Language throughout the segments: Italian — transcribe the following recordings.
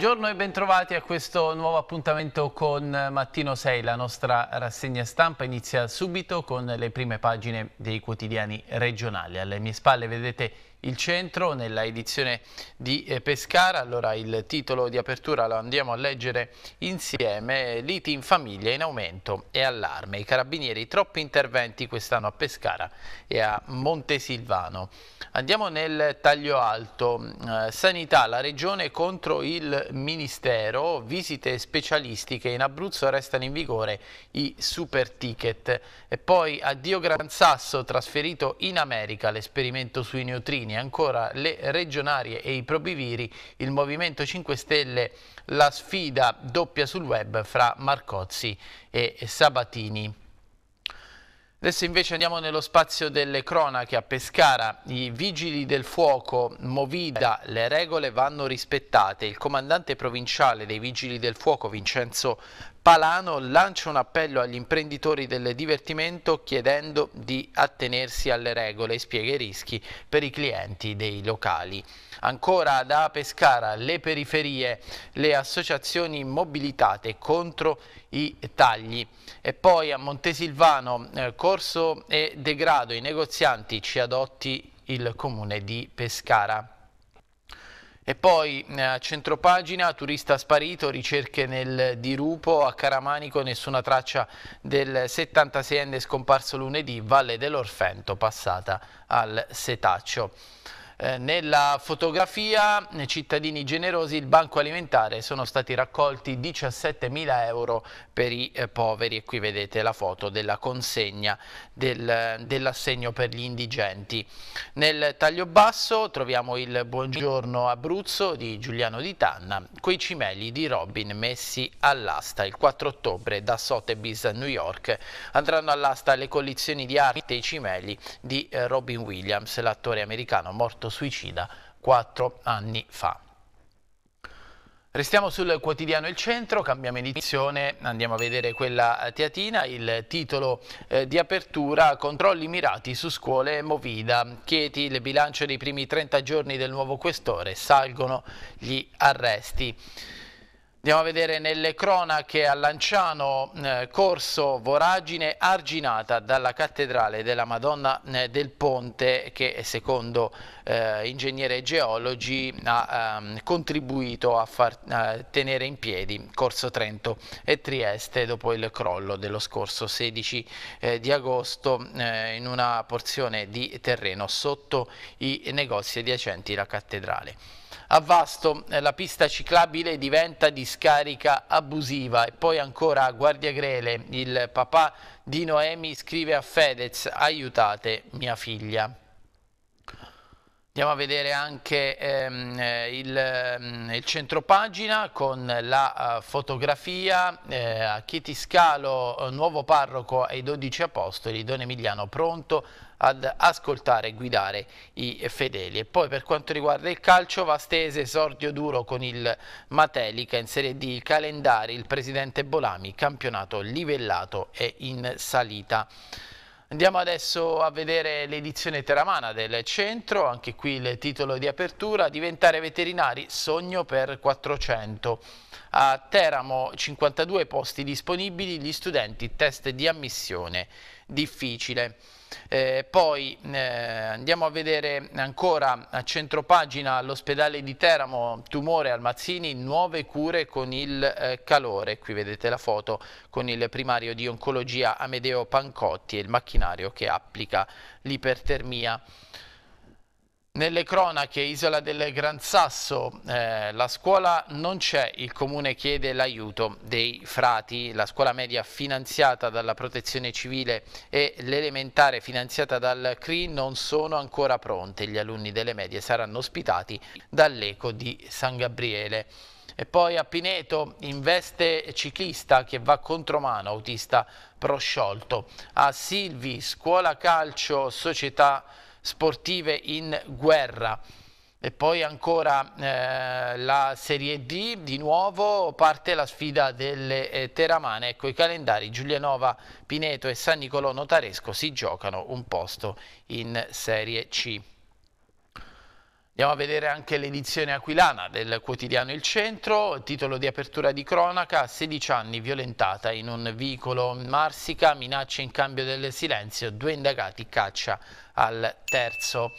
Buongiorno e bentrovati a questo nuovo appuntamento con Mattino 6. La nostra rassegna stampa inizia subito con le prime pagine dei quotidiani regionali. Alle mie spalle vedete il centro nella edizione di eh, Pescara. Allora il titolo di apertura lo andiamo a leggere insieme. Liti in famiglia in aumento e allarme. I carabinieri troppi interventi quest'anno a Pescara e a Montesilvano. Andiamo nel taglio alto. Eh, sanità, la regione contro il ministero, visite specialistiche in Abruzzo restano in vigore i super ticket. E poi addio Gran Sasso trasferito in America, l'esperimento sui neutrini Salvini, ancora le regionarie e i probiviri, il Movimento 5 Stelle, la sfida doppia sul web fra Marcozzi e Sabatini. Adesso invece andiamo nello spazio delle cronache a Pescara. I vigili del fuoco Movida, le regole vanno rispettate. Il comandante provinciale dei vigili del fuoco Vincenzo Palano lancia un appello agli imprenditori del divertimento chiedendo di attenersi alle regole e spiega i rischi per i clienti dei locali. Ancora da Pescara, le periferie, le associazioni mobilitate contro i tagli. E poi a Montesilvano, eh, corso e degrado, i negozianti ci adotti il comune di Pescara. E poi eh, a centropagina, turista sparito, ricerche nel dirupo, a Caramanico nessuna traccia del 76enne scomparso lunedì, Valle dell'Orfento passata al setaccio. Eh, nella fotografia Cittadini Generosi, il Banco Alimentare, sono stati raccolti 17.000 euro per i eh, poveri e qui vedete la foto della consegna del, eh, dell'assegno per gli indigenti. Nel taglio basso troviamo il Buongiorno Abruzzo di Giuliano Di Tanna, quei cimeli di Robin messi all'asta il 4 ottobre da Sotheby's a New York. Andranno all'asta le collezioni di arte e i cimeli di eh, Robin Williams, l'attore americano morto suicida quattro anni fa. Restiamo sul quotidiano Il Centro, cambiamo edizione, andiamo a vedere quella teatina, il titolo eh, di apertura Controlli mirati su scuole Movida. Chieti il bilancio dei primi 30 giorni del nuovo questore, salgono gli arresti. Andiamo a vedere nelle cronache a Lanciano, eh, corso voragine arginata dalla cattedrale della Madonna eh, del Ponte che eh, secondo eh, ingegneri e geologi ha ehm, contribuito a far tenere in piedi Corso Trento e Trieste dopo il crollo dello scorso 16 eh, di agosto eh, in una porzione di terreno sotto i negozi adiacenti alla cattedrale. A Vasto eh, la pista ciclabile diventa di scarica abusiva e poi ancora a Guardia Grele il papà di Noemi scrive a Fedez aiutate mia figlia. Andiamo a vedere anche ehm, eh, il, ehm, il centropagina con la uh, fotografia eh, a Chieti Scalo, eh, nuovo parroco ai 12 apostoli, Don Emiliano pronto ad ascoltare e guidare i fedeli. E poi per quanto riguarda il calcio, Vastese esordio duro con il Matelica in Serie D, il calendario, il presidente Bolami, campionato livellato e in salita. Andiamo adesso a vedere l'edizione teramana del centro, anche qui il titolo di apertura, diventare veterinari, sogno per 400. A Teramo 52 posti disponibili, gli studenti test di ammissione difficile. Eh, poi eh, andiamo a vedere ancora a centro pagina all'ospedale di Teramo, tumore al Mazzini, nuove cure con il eh, calore. Qui vedete la foto con il primario di oncologia Amedeo Pancotti e il macchinario che applica l'ipertermia. Nelle cronache Isola del Gran Sasso, eh, la scuola non c'è, il comune chiede l'aiuto dei frati, la scuola media finanziata dalla protezione civile e l'elementare finanziata dal CRI non sono ancora pronte, gli alunni delle medie saranno ospitati dall'Eco di San Gabriele. E poi a Pineto in veste ciclista che va contromano, autista prosciolto. A Silvi, scuola calcio, società sportive in guerra. E poi ancora eh, la Serie D, di nuovo parte la sfida delle eh, Teramane. Ecco i calendari, Giulianova, Pineto e San Nicolò Notaresco si giocano un posto in Serie C. Andiamo a vedere anche l'edizione aquilana del quotidiano Il Centro, titolo di apertura di cronaca, 16 anni violentata in un veicolo Marsica, minacce in cambio del silenzio, due indagati caccia al terzo.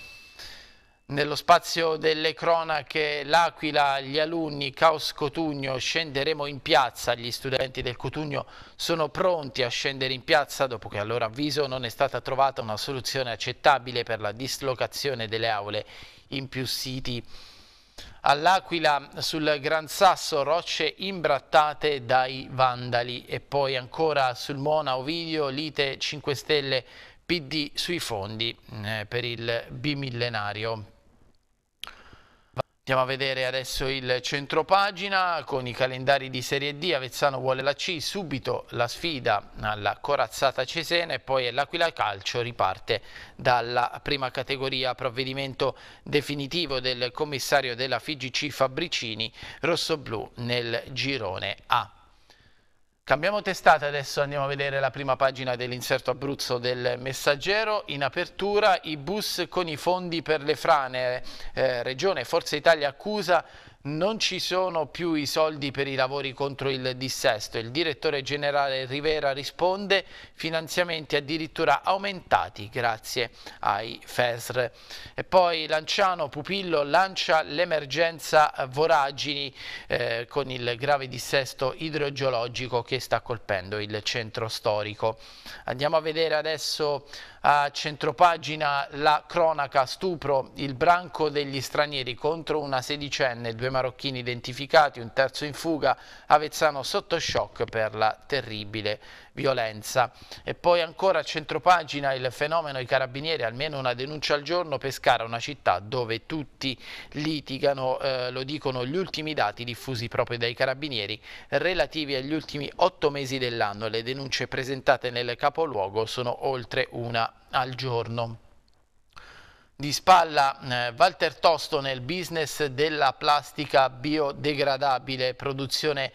Nello spazio delle cronache L'Aquila, gli alunni, Caos Cotugno, scenderemo in piazza. Gli studenti del Cotugno sono pronti a scendere in piazza dopo che a loro avviso non è stata trovata una soluzione accettabile per la dislocazione delle aule in più siti. All'Aquila sul Gran Sasso rocce imbrattate dai vandali e poi ancora sul Mona Ovidio lite 5 Stelle PD sui fondi eh, per il bimillenario. Andiamo a vedere adesso il centropagina con i calendari di Serie D. Avezzano vuole la C, subito la sfida alla corazzata Cesena e poi l'Aquila Calcio riparte dalla prima categoria. Provvedimento definitivo del commissario della FIGC Fabricini, rossoblù nel girone A. Cambiamo testata adesso andiamo a vedere la prima pagina dell'inserto Abruzzo del Messaggero. In apertura i bus con i fondi per le frane. Eh, Regione Forza Italia accusa non ci sono più i soldi per i lavori contro il dissesto. Il direttore generale Rivera risponde finanziamenti addirittura aumentati grazie ai FESR. E poi Lanciano Pupillo lancia l'emergenza voragini eh, con il grave dissesto idrogeologico che sta colpendo il centro storico. Andiamo a vedere adesso a centropagina la cronaca stupro, il branco degli stranieri contro una sedicenne, due marocchini identificati, un terzo in fuga, Avezzano sotto shock per la terribile violenza. E poi ancora a centropagina il fenomeno i carabinieri, almeno una denuncia al giorno, Pescara una città dove tutti litigano, eh, lo dicono gli ultimi dati diffusi proprio dai carabinieri relativi agli ultimi otto mesi dell'anno. Le denunce presentate nel capoluogo sono oltre una al giorno di spalla eh, Walter Tosto nel business della plastica biodegradabile, produzione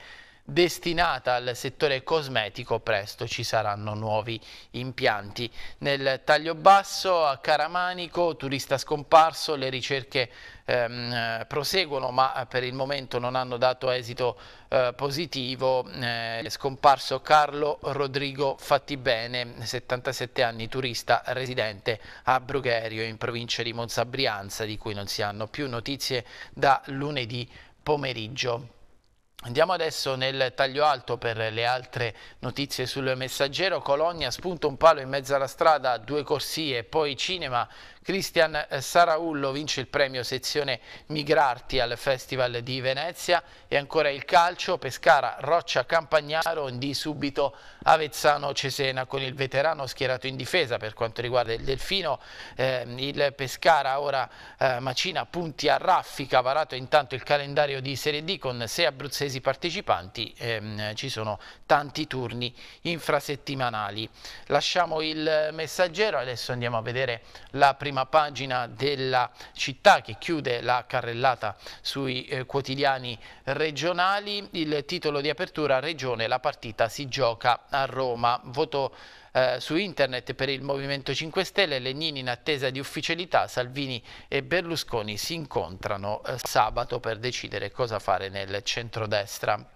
destinata al settore cosmetico, presto ci saranno nuovi impianti. Nel taglio basso a Caramanico, turista scomparso, le ricerche ehm, proseguono ma per il momento non hanno dato esito eh, positivo. Eh, è scomparso Carlo Rodrigo Fattibene, 77 anni, turista residente a Brugherio in provincia di Monza Brianza, di cui non si hanno più notizie da lunedì pomeriggio. Andiamo adesso nel taglio alto per le altre notizie sul messaggero. Colonia spunta un palo in mezzo alla strada, due corsie poi cinema. Cristian Saraullo vince il premio sezione Migrarti al Festival di Venezia e ancora il calcio, Pescara, Roccia, Campagnaro, di subito Avezzano, Cesena con il veterano schierato in difesa per quanto riguarda il Delfino, eh, il Pescara ora eh, macina punti a raffica, varato intanto il calendario di Serie D con sei abruzzesi partecipanti, ehm, ci sono tanti turni infrasettimanali. Lasciamo il messaggero, adesso andiamo a vedere la prima prima pagina della città che chiude la carrellata sui eh, quotidiani regionali. Il titolo di apertura Regione, la partita si gioca a Roma. Voto eh, su internet per il Movimento 5 Stelle, Legnini in attesa di ufficialità, Salvini e Berlusconi si incontrano eh, sabato per decidere cosa fare nel centrodestra.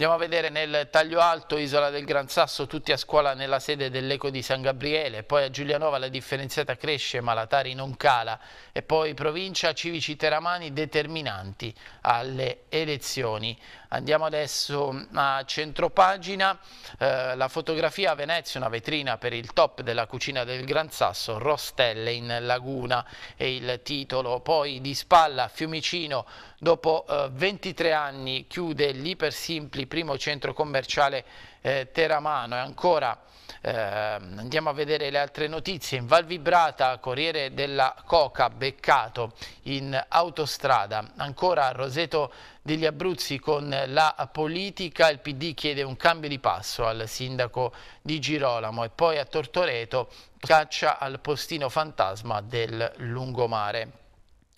Andiamo a vedere nel taglio alto Isola del Gran Sasso, tutti a scuola nella sede dell'Eco di San Gabriele, poi a Giulianova la differenziata cresce ma la Tari non cala e poi provincia Civici Teramani determinanti alle elezioni. Andiamo adesso mm, a centropagina, eh, la fotografia a Venezia, una vetrina per il top della cucina del Gran Sasso, Rostelle in Laguna è il titolo, poi di spalla Fiumicino dopo eh, 23 anni chiude l'Ipersimpli primo centro commerciale eh, Teramano e ancora eh, andiamo a vedere le altre notizie in Val Vibrata Corriere della Coca beccato in autostrada ancora Roseto degli Abruzzi con la politica il PD chiede un cambio di passo al sindaco di Girolamo e poi a Tortoreto caccia al postino fantasma del lungomare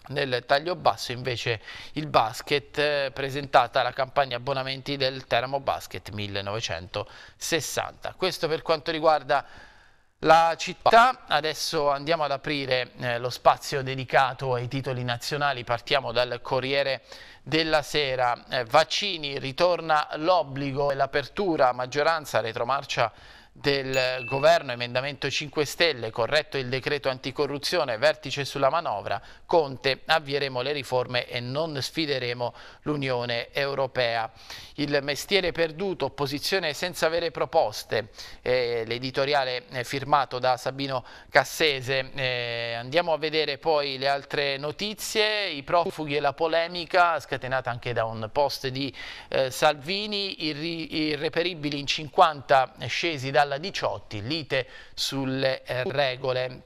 nel taglio basso invece il basket eh, presentata la campagna abbonamenti del Teramo Basket 1960. Questo per quanto riguarda la città, adesso andiamo ad aprire eh, lo spazio dedicato ai titoli nazionali, partiamo dal Corriere della Sera. Eh, vaccini, ritorna l'obbligo e l'apertura, maggioranza, retromarcia del governo emendamento 5 Stelle, corretto il decreto anticorruzione, vertice sulla manovra, Conte, avvieremo le riforme e non sfideremo l'Unione Europea. Il mestiere perduto, opposizione senza avere proposte, eh, l'editoriale firmato da Sabino Cassese. Eh, andiamo a vedere poi le altre notizie, i profughi e la polemica, scatenata anche da un post di eh, Salvini, irri irreperibili in 50 scesi dal alla 18, lite sulle eh, regole.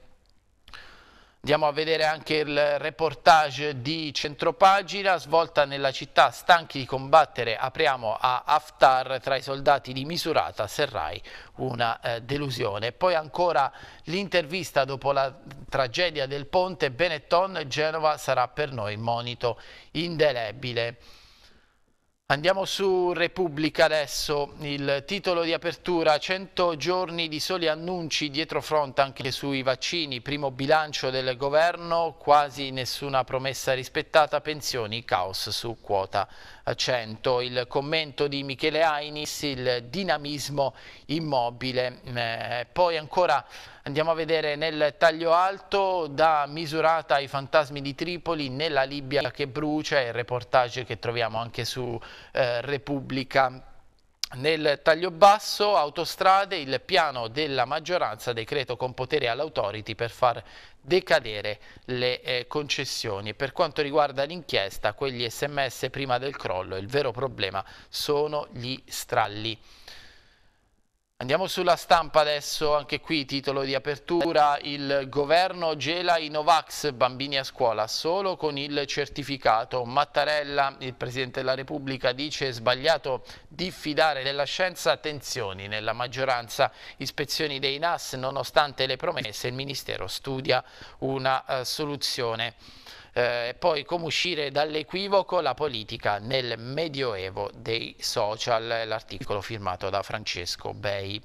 Andiamo a vedere anche il reportage di Centropagina, svolta nella città, stanchi di combattere, apriamo a Haftar tra i soldati di Misurata, Serrai, una eh, delusione. Poi ancora l'intervista dopo la tragedia del ponte Benetton, Genova sarà per noi il monito indelebile. Andiamo su Repubblica adesso, il titolo di apertura, 100 giorni di soli annunci dietro fronte anche sui vaccini, primo bilancio del governo, quasi nessuna promessa rispettata, pensioni, caos su quota 100. Il commento di Michele Ainis, il dinamismo immobile. Eh, poi ancora andiamo a vedere nel taglio alto da misurata ai fantasmi di Tripoli nella Libia che brucia, il reportage che troviamo anche su eh, Repubblica nel taglio basso autostrade il piano della maggioranza decreto con potere all'autority per far decadere le eh, concessioni. Per quanto riguarda l'inchiesta, quegli sms prima del crollo, il vero problema sono gli stralli. Andiamo sulla stampa adesso, anche qui titolo di apertura, il governo gela i Novax, bambini a scuola solo con il certificato. Mattarella, il Presidente della Repubblica, dice sbagliato diffidare della scienza, tensioni nella maggioranza, ispezioni dei NAS, nonostante le promesse il Ministero studia una uh, soluzione eh, poi come uscire dall'equivoco la politica nel medioevo dei social, l'articolo firmato da Francesco Bei.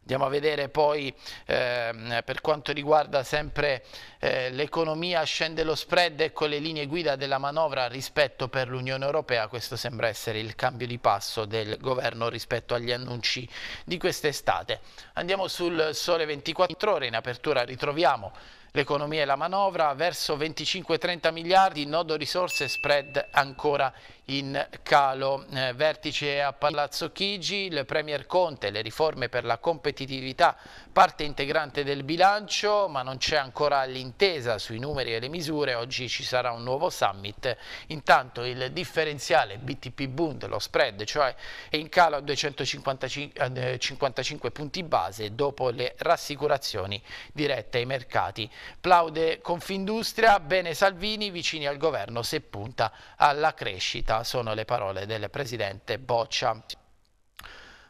Andiamo a vedere poi eh, per quanto riguarda sempre eh, l'economia, scende lo spread, con ecco le linee guida della manovra rispetto per l'Unione Europea, questo sembra essere il cambio di passo del governo rispetto agli annunci di quest'estate. Andiamo sul sole 24 ore, in apertura ritroviamo l'economia e la manovra, verso 25-30 miliardi, nodo risorse spread ancora in calo. Eh, vertice a Palazzo Chigi, il Premier Conte, le riforme per la competitività, parte integrante del bilancio, ma non c'è ancora l'intesa sui numeri e le misure, oggi ci sarà un nuovo summit. Intanto il differenziale BTP Bund, lo spread, cioè è in calo a 255 eh, punti base dopo le rassicurazioni dirette ai mercati. Plaude Confindustria, bene Salvini, vicini al governo se punta alla crescita libertà sono le parole del presidente Boccia.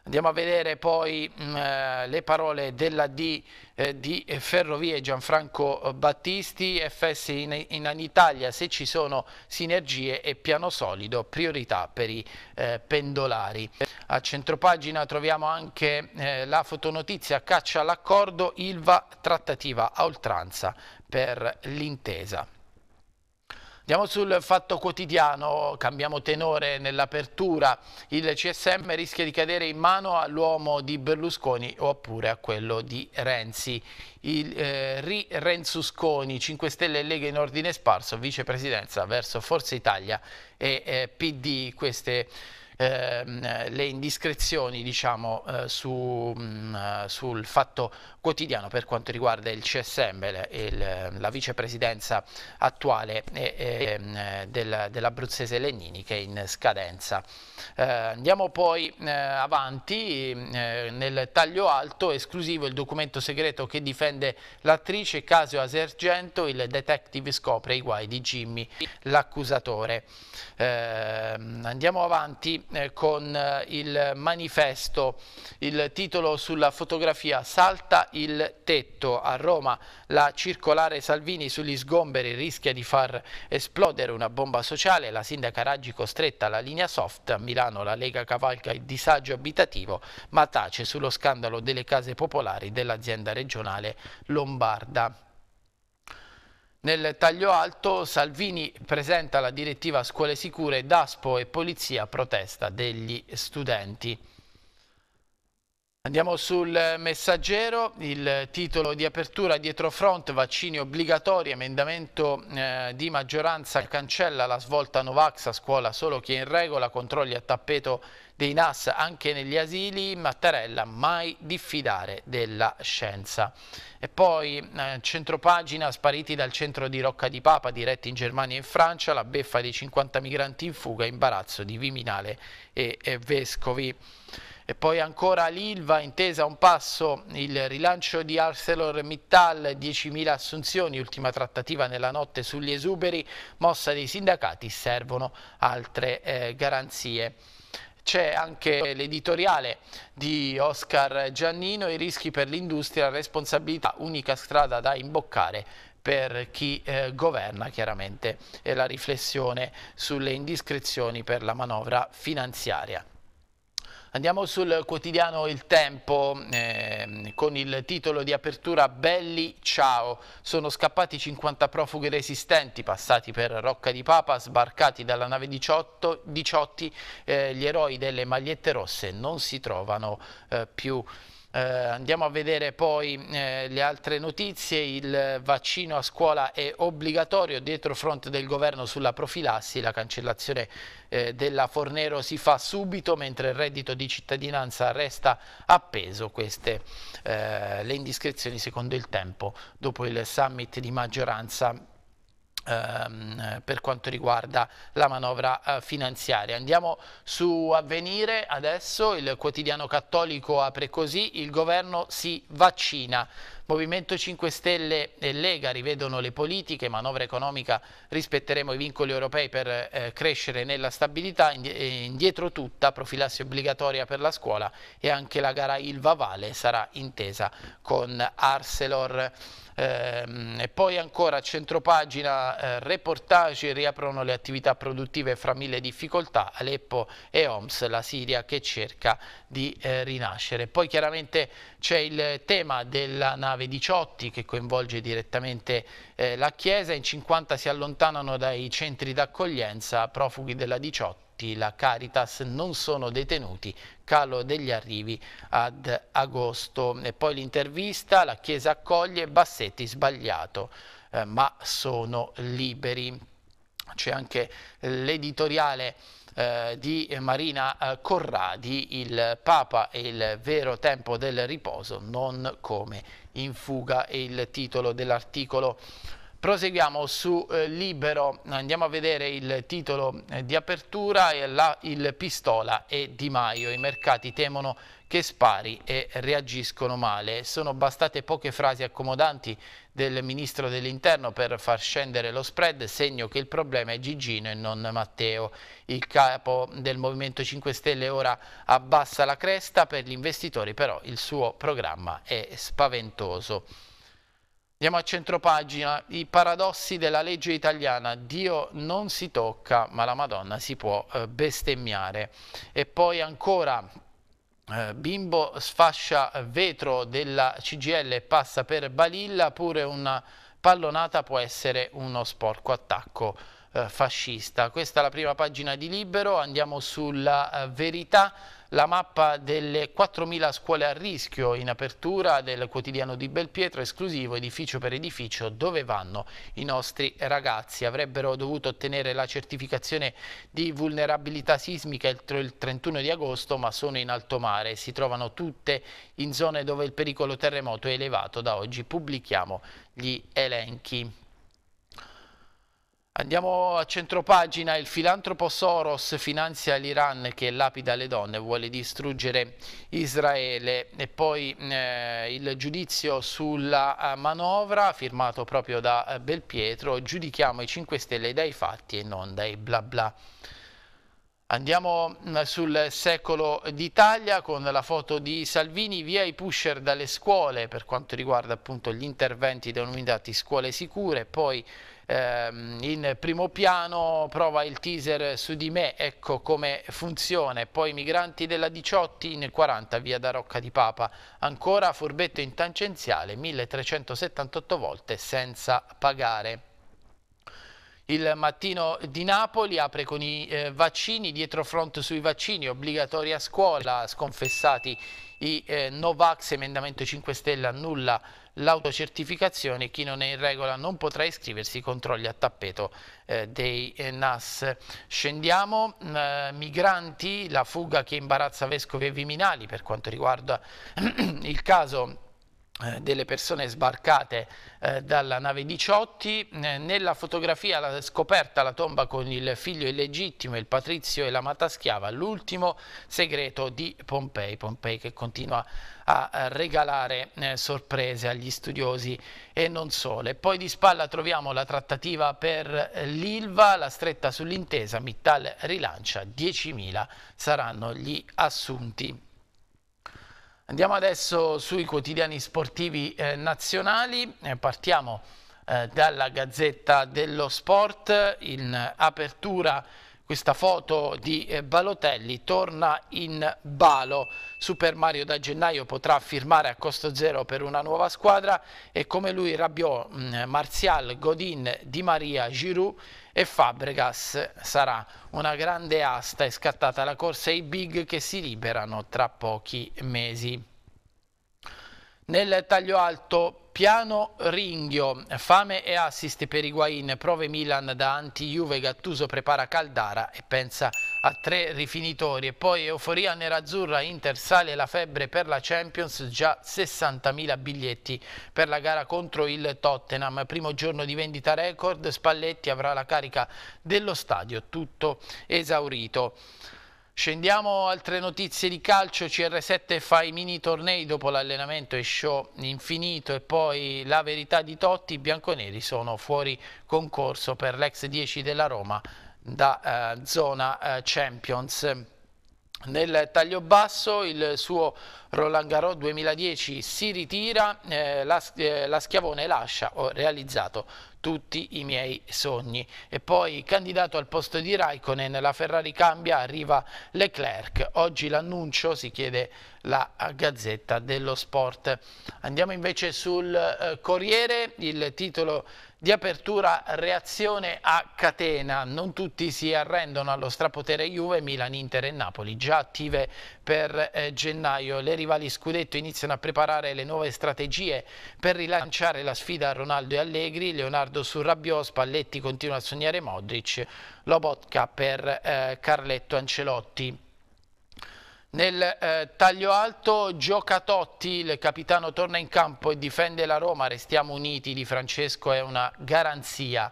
Andiamo a vedere poi mh, mm, eh, le parole della D eh, di Ferrovie Gianfranco Battisti, FS in, in, in, Italia se ci sono sinergie e piano solido, priorità per i eh, pendolari. A centropagina troviamo anche eh, la fotonotizia caccia all'accordo Ilva trattativa a oltranza per l'intesa. Andiamo sul fatto quotidiano, cambiamo tenore nell'apertura, il CSM rischia di cadere in mano all'uomo di Berlusconi oppure a quello di Renzi. Il eh, Ri Renzusconi, 5 Stelle e Lega in ordine sparso, vicepresidenza verso Forza Italia e eh, PD. Queste ehm, le indiscrezioni diciamo, eh, su, mh, mm, eh, sul fatto quotidiano per quanto riguarda il CSM, il, il, la vicepresidenza attuale eh, eh, del, dell'abruzzese Lennini che è in scadenza. Eh, andiamo poi eh, avanti mm, nel taglio alto esclusivo il documento segreto che difende l'attrice Casio Asergento, il detective scopre i guai di Jimmy, l'accusatore. Ehm, andiamo avanti eh, con eh, il manifesto, il titolo sulla fotografia Salta il tetto a Roma, la circolare Salvini sugli sgomberi rischia di far esplodere una bomba sociale, la sindaca Raggi costretta alla linea soft, a Milano la Lega cavalca il disagio abitativo ma tace sullo scandalo delle case popolari dell'azienda regionale Lombarda. Nel taglio alto Salvini presenta la direttiva scuole sicure, Daspo e polizia protesta degli studenti. Andiamo sul messaggero, il titolo di apertura dietro front, vaccini obbligatori, emendamento eh, di maggioranza cancella la svolta Novax a scuola, solo chi è in regola, controlli a tappeto dei NAS anche negli asili, Mattarella mai diffidare della scienza. E poi eh, centropagina spariti dal centro di Rocca di Papa, diretti in Germania e in Francia, la beffa dei 50 migranti in fuga, imbarazzo di Viminale e, e Vescovi. E poi ancora l'Ilva, intesa un passo, il rilancio di ArcelorMittal, 10.000 assunzioni, ultima trattativa nella notte sugli esuberi, mossa dei sindacati, servono altre eh, garanzie. C'è anche l'editoriale di Oscar Giannino, i rischi per l'industria, responsabilità, unica strada da imboccare per chi eh, governa chiaramente e la riflessione sulle indiscrezioni per la manovra finanziaria. Andiamo sul quotidiano Il Tempo eh, con il titolo di apertura Belli ciao. Sono scappati 50 profughi resistenti passati per Rocca di Papa, sbarcati dalla nave 18, 18 eh, gli eroi delle magliette rosse non si trovano eh, più. Eh, andiamo a vedere poi eh, le altre notizie, il vaccino a scuola è obbligatorio, dietro fronte del governo sulla profilassi, la cancellazione eh, della Fornero si fa subito mentre il reddito di cittadinanza resta appeso, queste eh, le indiscrezioni secondo il tempo dopo il summit di maggioranza Ehm, per quanto riguarda la manovra eh, finanziaria. Andiamo su Avvenire adesso, il quotidiano cattolico apre così, il governo si vaccina. Movimento 5 Stelle e Lega rivedono le politiche, manovra economica, rispetteremo i vincoli europei per eh, crescere nella stabilità, indietro tutta, profilassi obbligatoria per la scuola e anche la gara Ilva Vale sarà intesa con Arcelor. Ehm, e poi ancora a centropagina eh, reportage riaprono le attività produttive fra mille difficoltà, Aleppo e Homs, la Siria che cerca di eh, rinascere. Poi chiaramente c'è il tema della nave 18 che coinvolge direttamente eh, la Chiesa, in 50 si allontanano dai centri d'accoglienza profughi della 18 morti, la Caritas non sono detenuti, calo degli arrivi ad agosto. E poi l'intervista, la Chiesa accoglie, Bassetti sbagliato, eh, ma sono liberi. C'è anche l'editoriale eh, di Marina eh, Corradi, il Papa è il vero tempo del riposo, non come in fuga, è il titolo dell'articolo Proseguiamo su eh, Libero, andiamo a vedere il titolo eh, di apertura, e là il Pistola e Di Maio. I mercati temono che spari e reagiscono male. Sono bastate poche frasi accomodanti del Ministro dell'Interno per far scendere lo spread, segno che il problema è Gigino e non Matteo. Il capo del Movimento 5 Stelle ora abbassa la cresta, per gli investitori però il suo programma è spaventoso. Andiamo a centropagina, i paradossi della legge italiana, Dio non si tocca ma la Madonna si può eh, bestemmiare. E poi ancora, eh, bimbo sfascia vetro della CGL e passa per Balilla, pure una pallonata può essere uno sporco attacco eh, fascista. Questa è la prima pagina di Libero, andiamo sulla verità la mappa delle 4.000 scuole a rischio in apertura del quotidiano di Belpietro, esclusivo edificio per edificio, dove vanno i nostri ragazzi. Avrebbero dovuto ottenere la certificazione di vulnerabilità sismica entro il 31 di agosto, ma sono in alto mare. Si trovano tutte in zone dove il pericolo terremoto è elevato. Da oggi pubblichiamo gli elenchi. Andiamo a centropagina, il filantropo Soros finanzia l'Iran che lapida le donne, e vuole distruggere Israele e poi eh, il giudizio sulla eh, manovra firmato proprio da eh, Belpietro, giudichiamo i 5 Stelle dai fatti e non dai bla bla. Andiamo mm, sul secolo d'Italia con la foto di Salvini, via i pusher dalle scuole per quanto riguarda appunto gli interventi denominati scuole sicure, poi ehm, in primo piano prova il teaser su di me, ecco come funziona, poi migranti della 18 in 40 via da Rocca di Papa, ancora furbetto in tangenziale 1378 volte senza pagare. Il mattino di Napoli apre con i eh, vaccini, dietro front sui vaccini, obbligatori a scuola, sconfessati i eh, Novax, emendamento 5 Stelle annulla l'autocertificazione, chi non è in regola non potrà iscriversi, controlli a tappeto eh, dei eh, NAS. Scendiamo, mm, eh, migranti, la fuga che imbarazza Vescovi e Viminali per quanto riguarda il caso eh, delle persone sbarcate eh, dalla nave Diciotti. Eh, nella fotografia scoperta la tomba con il figlio illegittimo, il patrizio e l'amata schiava, l'ultimo segreto di Pompei. Pompei che continua a, regalare sorprese agli studiosi e non solo. E poi di spalla troviamo la trattativa per l'Ilva, la stretta sull'intesa, Mittal rilancia 10.000 saranno gli assunti Andiamo adesso sui quotidiani sportivi eh, nazionali, eh, partiamo eh, dalla Gazzetta dello Sport in eh, apertura questa foto di eh, Balotelli torna in balo. Super Mario da gennaio potrà firmare a costo zero per una nuova squadra e come lui Rabiot, mm, Martial, Godin, Di Maria, Giroud e Fabregas sarà una grande asta e scattata la corsa ai big che si liberano tra pochi mesi. Nel taglio alto Piano Ringhio, fame e assist per Higuain, prove Milan da anti-Juve, Gattuso prepara Caldara e pensa a tre rifinitori. E poi euforia nerazzurra, Inter sale la febbre per la Champions, già 60.000 biglietti per la gara contro il Tottenham. Primo giorno di vendita record, Spalletti avrà la carica dello stadio, tutto esaurito. Scendiamo altre notizie di calcio, CR7 fa i mini tornei dopo l'allenamento e show infinito e poi la verità di Totti, i bianconeri sono fuori concorso per l'ex 10 della Roma da eh, zona eh, Champions. Nel taglio basso il suo Roland Garros 2010 si ritira, eh, la, eh, la, Schiavone lascia, ho realizzato tutti i miei sogni. E poi candidato al posto di Raikkonen, la Ferrari cambia, arriva Leclerc. Oggi l'annuncio si chiede la Gazzetta dello Sport. Andiamo invece sul eh, Corriere, il titolo di apertura reazione a catena. Non tutti si arrendono allo strapotere Juve, Milan, Inter e Napoli, già attive per eh, gennaio. Le rivali scudetto iniziano a preparare le nuove strategie per rilanciare la sfida a Ronaldo e Allegri, Leonardo su Rabbiò, Spalletti continua a sognare Modric, Lobotka per eh, Carletto Ancelotti. Nel eh, taglio alto gioca Totti, il capitano torna in campo e difende la Roma, restiamo uniti di Francesco è una garanzia.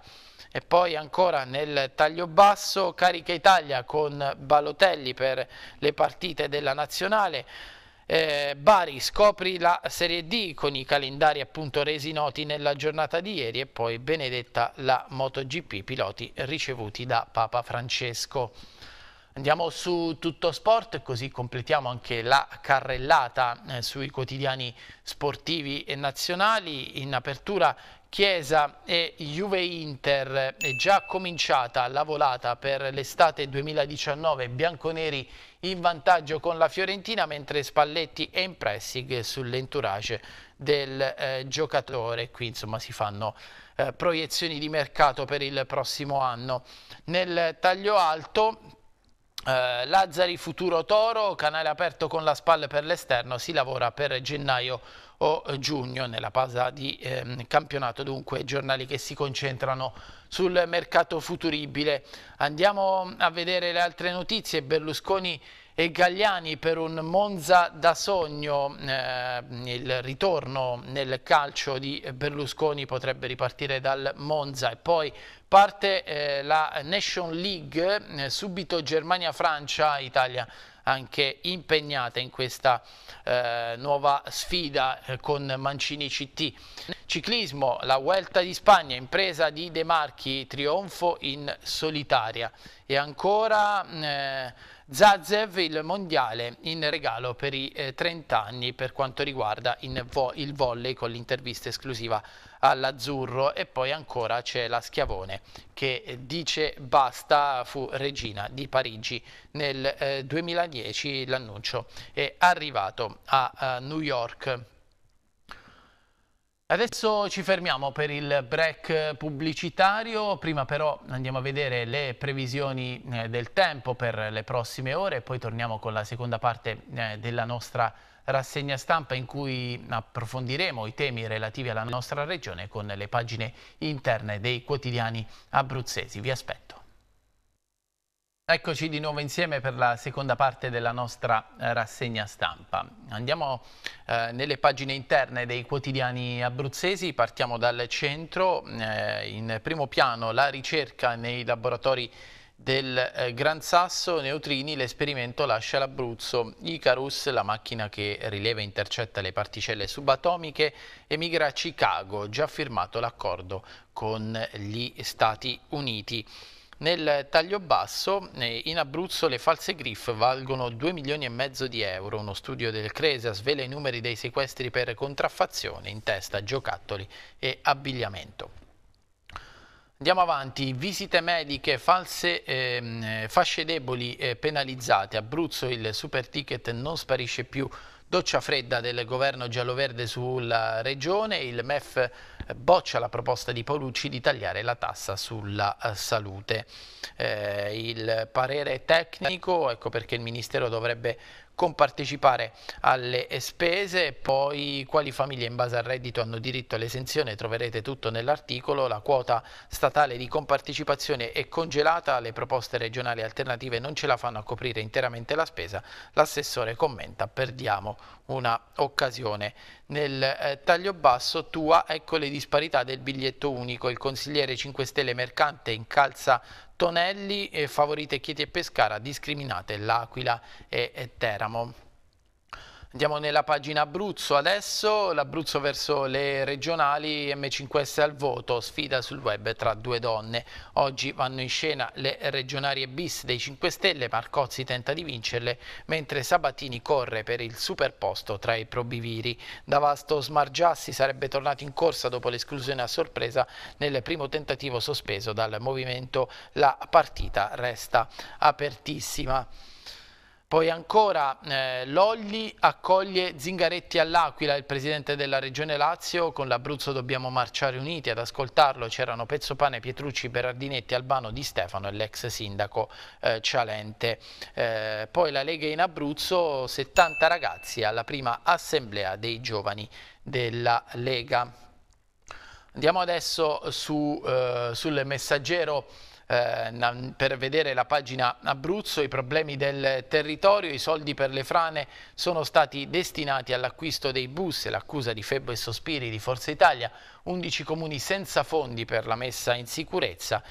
E poi ancora nel taglio basso carica Italia con Balotelli per le partite della nazionale. Eh, Bari scopri la Serie D con i calendari appunto resi noti nella giornata di ieri e poi benedetta la MotoGP, piloti ricevuti da Papa Francesco. Andiamo su tutto sport così completiamo anche la carrellata eh, sui quotidiani sportivi e nazionali. In apertura Chiesa e Juve Inter è già cominciata la volata per l'estate 2019 bianconeri in vantaggio con la Fiorentina mentre Spalletti è in pressing sull'entourage del eh, giocatore qui insomma si fanno eh, proiezioni di mercato per il prossimo anno nel taglio alto eh, Lazzari Futuro Toro, canale aperto con la spalla per l'esterno, si lavora per gennaio o giugno nella pausa di eh, campionato, dunque giornali che si concentrano sul mercato futuribile. Andiamo a vedere le altre notizie, Berlusconi e Gagliani per un Monza da sogno, eh, il ritorno nel calcio di Berlusconi potrebbe ripartire dal Monza e poi parte eh, la Nation League, eh, subito Germania-Francia, Italia anche impegnata in questa eh, nuova sfida eh, con Mancini CT. Ciclismo, la Vuelta di Spagna, impresa di De Marchi, trionfo in solitaria. E ancora... Eh, Zazev il mondiale in regalo per i eh, 30 anni per quanto riguarda vo il volley con l'intervista esclusiva all'Azzurro e poi ancora c'è la Schiavone che eh, dice basta, fu regina di Parigi nel eh, 2010, l'annuncio è arrivato a, a New York Adesso ci fermiamo per il break pubblicitario, prima però andiamo a vedere le previsioni eh, del tempo per le prossime ore e poi torniamo con la seconda parte eh, della nostra rassegna stampa in cui approfondiremo i temi relativi alla nostra regione con le pagine interne dei quotidiani abruzzesi. Vi aspetto. Eccoci di nuovo insieme per la seconda parte della nostra eh, rassegna stampa. Andiamo eh, nelle pagine interne dei quotidiani abruzzesi, partiamo dal centro, eh, in primo piano la ricerca nei laboratori del eh, Gran Sasso, Neutrini, l'esperimento lascia l'Abruzzo, Icarus, la macchina che rileva e intercetta le particelle subatomiche, emigra a Chicago, già firmato l'accordo con gli Stati Uniti. Nel taglio basso, eh, in Abruzzo le false griff valgono 2 milioni e mezzo di euro. Uno studio del Cresa svela i numeri dei sequestri per contraffazione in testa, giocattoli e abbigliamento. Andiamo avanti, visite mediche, false, ehm, fasce deboli eh, penalizzate. Abruzzo il super ticket non sparisce più Doccia fredda del governo giallo-verde sulla regione, il MEF eh, boccia la proposta di Paolucci di tagliare la tassa sulla eh, salute. Eh, il parere tecnico, ecco perché il Ministero dovrebbe compartecipare alle eh, spese, poi quali famiglie in base al reddito hanno diritto all'esenzione, troverete tutto nell'articolo, la quota statale di compartecipazione è congelata, le proposte regionali alternative non ce la fanno a coprire interamente la spesa, l'assessore commenta perdiamo una occasione. Nel eh, taglio basso tua ecco le disparità del biglietto unico, il consigliere 5 Stelle Mercante incalza Tonelli, favorite Chieti e Pescara, discriminate L'Aquila e, e Teramo. Andiamo nella pagina Abruzzo adesso, l'Abruzzo verso le regionali, M5S al voto, sfida sul web tra due donne. Oggi vanno in scena le regionarie bis dei 5 Stelle, Marcozzi tenta di vincerle, mentre Sabatini corre per il superposto tra i probiviri. Davasto Smargiassi sarebbe tornato in corsa dopo l'esclusione a sorpresa nel primo tentativo sospeso dal movimento La partita resta apertissima. Poi ancora eh, Lolli accoglie Zingaretti all'Aquila, il presidente della regione Lazio, con l'Abruzzo dobbiamo marciare uniti ad ascoltarlo, c'erano Pezzopane, Pietrucci, Berardinetti, Albano, Di Stefano e l'ex sindaco eh, Cialente. Eh, poi la Lega in Abruzzo, 70 ragazzi alla prima assemblea dei giovani della Lega. Andiamo adesso su, eh, sul messaggero eh, per vedere la pagina Abruzzo, i problemi del territorio, i soldi per le frane sono stati destinati all'acquisto dei bus, l'accusa di Febbo e Sospiri di Forza Italia, 11 comuni senza fondi per la messa in sicurezza.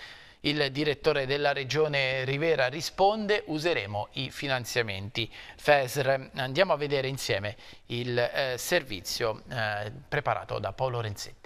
Il direttore della regione Rivera risponde useremo i finanziamenti FESR. Andiamo a vedere insieme il eh, servizio eh, preparato da Paolo Renzetti.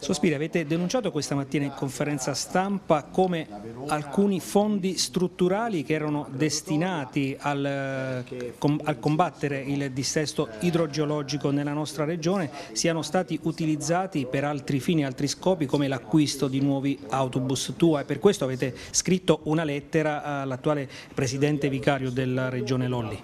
Sospiri, avete denunciato questa mattina in conferenza stampa come alcuni fondi strutturali che erano destinati al, al, combattere il dissesto idrogeologico nella nostra regione siano stati utilizzati per altri fini, altri scopi come l'acquisto di nuovi autobus tua e per questo avete scritto una lettera all'attuale presidente vicario della regione Lolli.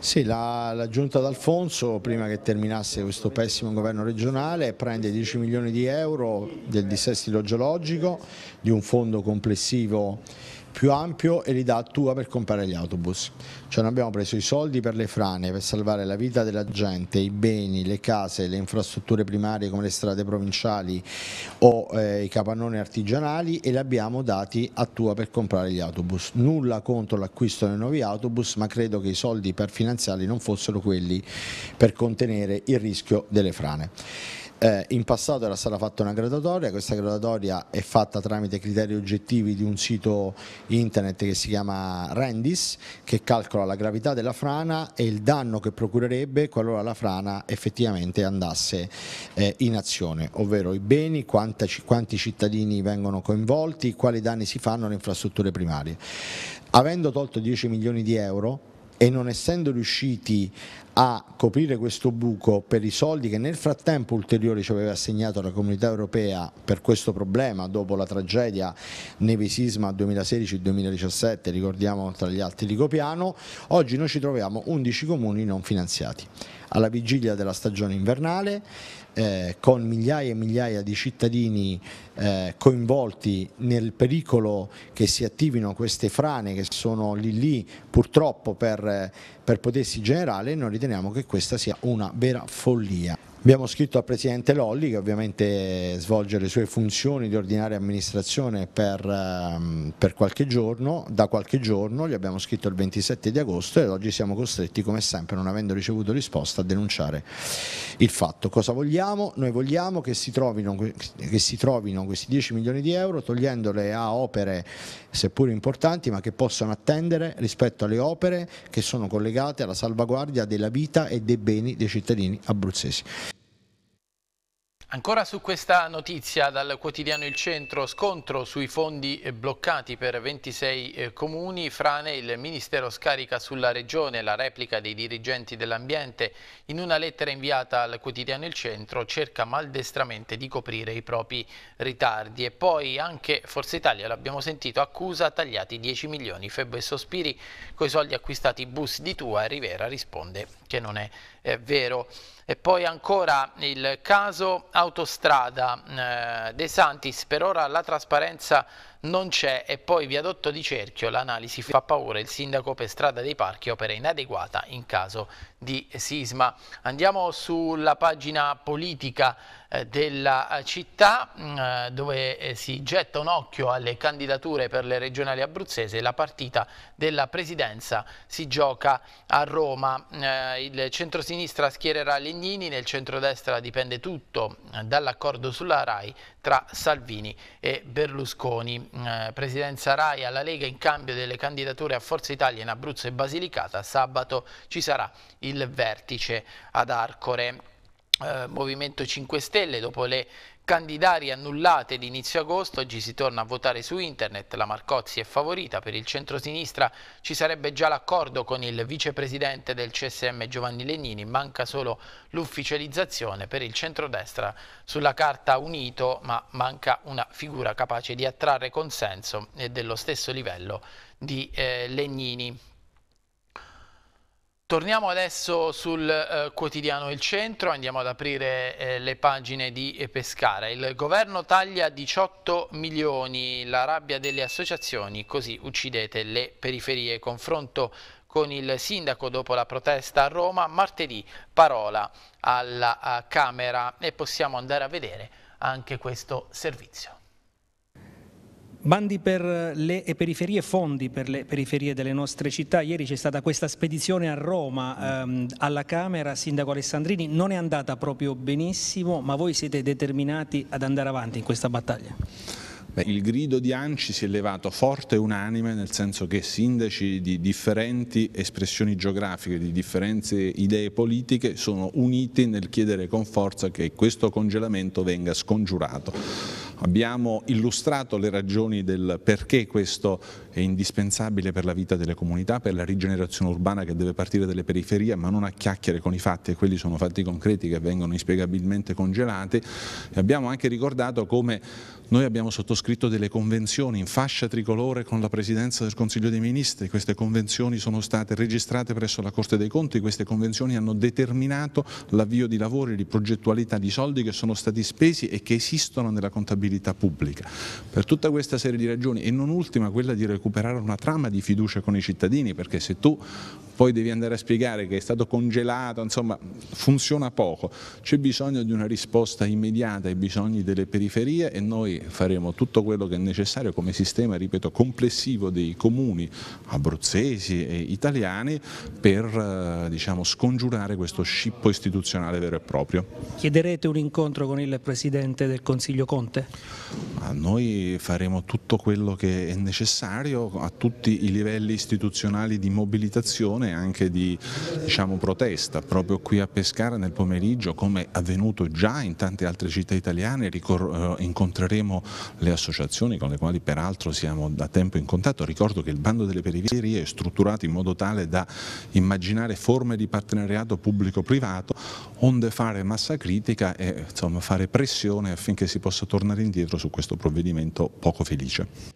Sì, la, la giunta d'Alfonso prima che terminasse questo pessimo governo regionale prende di 12 milioni di euro del dissesto idrogeologico di un fondo complessivo più ampio e li dà a Tua per comprare gli autobus. Cioè non abbiamo preso i soldi per le frane, per salvare la vita della gente, i beni, le case, le infrastrutture primarie come le strade provinciali o eh, i capannoni artigianali e li abbiamo dati a Tua per comprare gli autobus. Nulla contro l'acquisto dei nuovi autobus, ma credo che i soldi per finanziarli non fossero quelli per contenere il rischio delle frane. Eh, in passato era stata fatta una gradatoria, questa gradatoria è fatta tramite criteri oggettivi di un sito internet che si chiama Rendis che calcola la gravità della frana e il danno che procurerebbe qualora la frana effettivamente andasse eh, in azione, ovvero i beni, quanti, quanti cittadini vengono coinvolti, quali danni si fanno alle infrastrutture primarie. Avendo tolto 10 milioni di euro e non essendo riusciti a coprire questo buco per i soldi che nel frattempo ulteriori ci aveva assegnato la comunità europea per questo problema dopo la tragedia neve 2016-2017 ricordiamo tra gli altri di oggi noi ci troviamo 11 comuni non finanziati alla vigilia della stagione invernale eh, con migliaia e migliaia di cittadini eh, coinvolti nel pericolo che si attivino queste frane che sono lì lì purtroppo per, eh, per potersi generare, noi riteniamo che questa sia una vera follia. Abbiamo scritto al Presidente Lolli che ovviamente svolge le sue funzioni di ordinaria amministrazione per, ehm, per qualche giorno, da qualche giorno, gli abbiamo scritto il 27 di agosto e oggi siamo costretti come sempre non avendo ricevuto risposta a denunciare il fatto. Cosa vogliamo? Noi vogliamo che si trovino, che si trovino questi 10 milioni di euro togliendole a opere seppur importanti ma che possono attendere rispetto alle opere che sono collegate alla salvaguardia della vita e dei beni dei cittadini abruzzesi. Ancora su questa notizia dal quotidiano Il Centro, scontro sui fondi eh, bloccati per 26 eh, comuni, frane il Ministero scarica sulla Regione la replica dei dirigenti dell'ambiente. In una lettera inviata al quotidiano Il Centro cerca maldestramente di coprire i propri ritardi e poi anche Forza Italia, l'abbiamo sentito, accusa tagliati 10 milioni. Febbo e Sospiri, coi soldi acquistati bus di Tua Rivera risponde che non è, è eh, vero. E poi ancora il caso autostrada eh, De Santis, per ora la trasparenza non c'è e poi viadotto di cerchio l'analisi fa paura, il sindaco per strada dei parchi opera inadeguata in caso di sisma. Andiamo sulla pagina politica eh, della eh, città mm, eh, dove si getta un occhio alle candidature per le regionali abruzzese la partita della presidenza si gioca a Roma il centrosinistra schiererà Legnini nel centrodestra dipende tutto dall'accordo sulla RAI tra Salvini e Berlusconi. Mm, eh, presidenza RAI alla Lega in cambio delle candidature a Forza Italia in Abruzzo e Basilicata. Sabato ci sarà il vertice ad Arcore. Eh, Movimento 5 Stelle, dopo le Candidari annullate d'inizio agosto, oggi si torna a votare su internet, la Marcozzi è favorita, per il centro-sinistra, ci sarebbe già l'accordo con il vicepresidente del CSM Giovanni Legnini, manca solo l'ufficializzazione per il centrodestra sulla carta unito, ma manca una figura capace di attrarre consenso e dello stesso livello di eh, Legnini. Torniamo adesso sul eh, quotidiano Il Centro, andiamo ad aprire eh, le pagine di Pescara. Il governo taglia 18 milioni, la rabbia delle associazioni, così uccidete le periferie. Confronto con il sindaco dopo la protesta a Roma, martedì parola alla Camera e possiamo andare a vedere anche questo servizio. Bandi per le periferie, fondi per le periferie delle nostre città. Ieri c'è stata questa spedizione a Roma ehm, alla Camera, Sindaco Alessandrini, non è andata proprio benissimo, ma voi siete determinati ad andare avanti in questa battaglia? Beh, il grido di Anci si è levato forte e unanime nel senso che sindaci di differenti espressioni geografiche, di differenti idee politiche sono uniti nel chiedere con forza che questo congelamento venga scongiurato. Abbiamo illustrato le ragioni del perché questo è indispensabile per la vita delle comunità, per la rigenerazione urbana che deve partire dalle periferie, ma non a chiacchiere con i fatti, e quelli sono fatti concreti che vengono inspiegabilmente congelati. E abbiamo anche ricordato come noi abbiamo sottoscritto delle convenzioni in fascia tricolore con la Presidenza del Consiglio dei Ministri, queste convenzioni sono state registrate presso la Corte dei Conti, queste convenzioni hanno determinato l'avvio di lavori, di progettualità, di soldi che sono stati spesi e che esistono nella contabilità pubblica. Per tutta questa serie di ragioni e non ultima quella di recuperare una trama di fiducia con i cittadini, perché se tu poi devi andare a spiegare che è stato congelato, insomma funziona poco, c'è bisogno di una risposta immediata ai bisogni delle periferie e noi faremo tutto quello che è necessario come sistema, ripeto, complessivo dei comuni abruzzesi e italiani per eh, diciamo, scongiurare questo scippo istituzionale vero e proprio. Chiederete un incontro con il Presidente del Consiglio Conte? Ma noi faremo tutto quello che è necessario a tutti i livelli istituzionali di mobilitazione manifestazione anche di diciamo, protesta proprio qui a Pescara nel pomeriggio come avvenuto già in tante altre città italiane eh, incontreremo le associazioni con le quali peraltro siamo da tempo in contatto ricordo che il bando delle periferie è strutturato in modo tale da immaginare forme di partenariato pubblico-privato onde fare massa critica e insomma, fare pressione affinché si possa tornare indietro su questo provvedimento poco felice.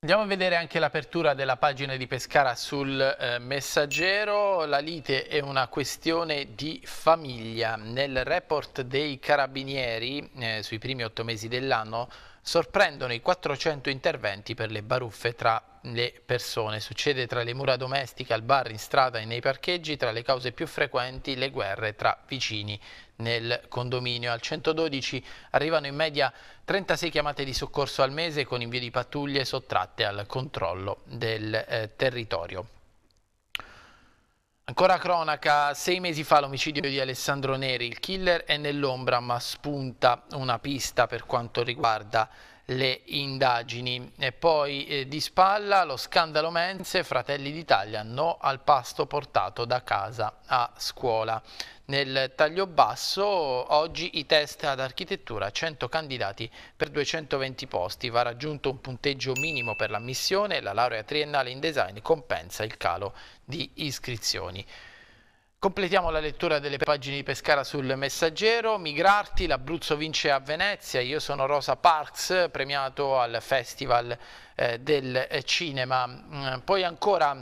Andiamo a vedere anche l'apertura della pagina di Pescara sul eh, messaggero, la lite è una questione di famiglia. Nel report dei carabinieri eh, sui primi otto mesi dell'anno sorprendono i 400 interventi per le baruffe tra le persone. Succede tra le mura domestiche, al bar, in strada e nei parcheggi. Tra le cause più frequenti le guerre tra vicini nel condominio. Al 112 arrivano in media 36 chiamate di soccorso al mese con invio di pattuglie sottratte al controllo del eh, territorio. Ancora cronaca, sei mesi fa l'omicidio di Alessandro Neri, il killer è nell'ombra ma spunta una pista per quanto riguarda le indagini. E poi eh, di spalla lo scandalo Mense, Fratelli d'Italia, no al pasto portato da casa a scuola. Nel taglio basso oggi i test ad architettura, 100 candidati per 220 posti, va raggiunto un punteggio minimo per l'ammissione, la laurea triennale in design compensa il calo di iscrizioni. Completiamo la lettura delle pagine di Pescara sul Messaggero, Migrarti, l'Abruzzo vince a Venezia, io sono Rosa Parks, premiato al Festival eh, del eh, Cinema. Mm, poi ancora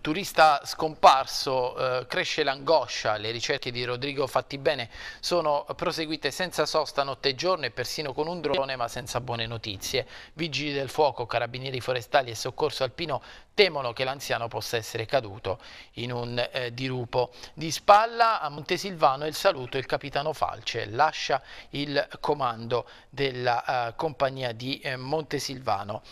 Turista scomparso, eh, cresce l'angoscia, le ricerche di Rodrigo Fattibene sono proseguite senza sosta notte e giorno e persino con un drone ma senza buone notizie. Vigili del fuoco, carabinieri forestali e soccorso alpino temono che l'anziano possa essere caduto in un eh, dirupo. Di spalla a Montesilvano il saluto il capitano Falce, lascia il comando della eh, compagnia di eh, Montesilvano.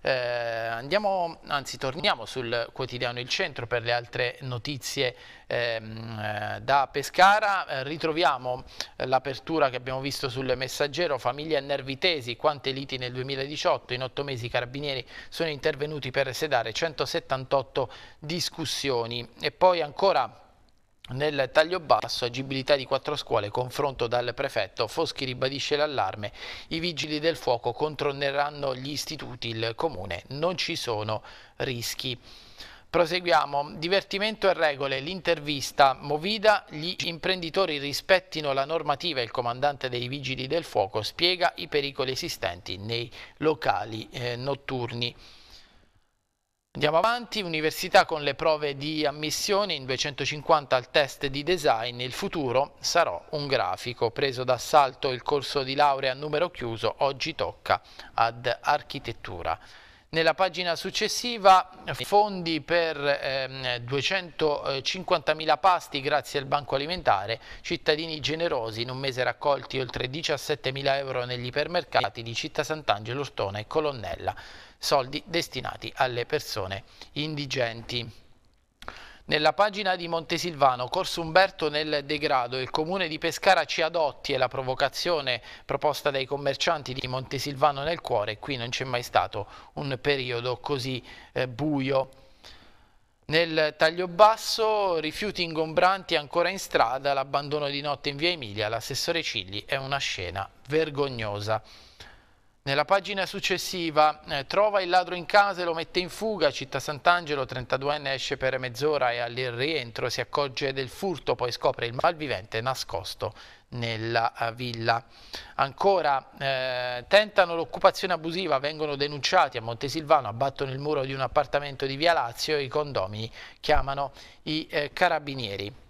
Eh, andiamo, anzi torniamo sul quotidiano sono il centro per le altre notizie ehm, eh, da Pescara. Eh, ritroviamo eh, l'apertura che abbiamo visto sul messaggero, famiglia Nervitesi, quante liti nel 2018, in otto mesi i carabinieri sono intervenuti per sedare 178 discussioni. E poi ancora... Nel taglio basso, agibilità di quattro scuole, confronto dal prefetto, Foschi ribadisce l'allarme, i vigili del fuoco controlleranno gli istituti, il comune, non ci sono rischi. Proseguiamo. Divertimento e regole. L'intervista. Movida. Gli imprenditori rispettino la normativa. Il comandante dei Vigili del Fuoco spiega i pericoli esistenti nei locali eh, notturni. Andiamo avanti, università con le prove di ammissione in 250 al test di design, il futuro sarò un grafico, preso d'assalto il corso di laurea a numero chiuso, oggi tocca ad architettura. Nella pagina successiva fondi per eh, 250.000 pasti grazie al Banco Alimentare, cittadini generosi in un mese raccolti oltre 17.000 euro negli ipermercati di Città Sant'Angelo, Stona e Colonnella, soldi destinati alle persone indigenti. Nella pagina di Montesilvano, Corso Umberto nel degrado, il comune di Pescara ci adotti e la provocazione proposta dai commercianti di Montesilvano nel cuore, qui non c'è mai stato un periodo così eh, buio. Nel taglio basso, rifiuti ingombranti ancora in strada, l'abbandono di notte in via Emilia, l'assessore Cigli è una scena vergognosa. Nella pagina successiva eh, trova il ladro in casa e lo mette in fuga, città Sant'Angelo, 32enne esce per mezz'ora e al rientro si accorge del furto, poi scopre il malvivente nascosto nella eh, villa. Ancora eh, tentano l'occupazione abusiva, vengono denunciati a Montesilvano, abbattono il muro di un appartamento di Via Lazio, i condomini chiamano i eh, carabinieri.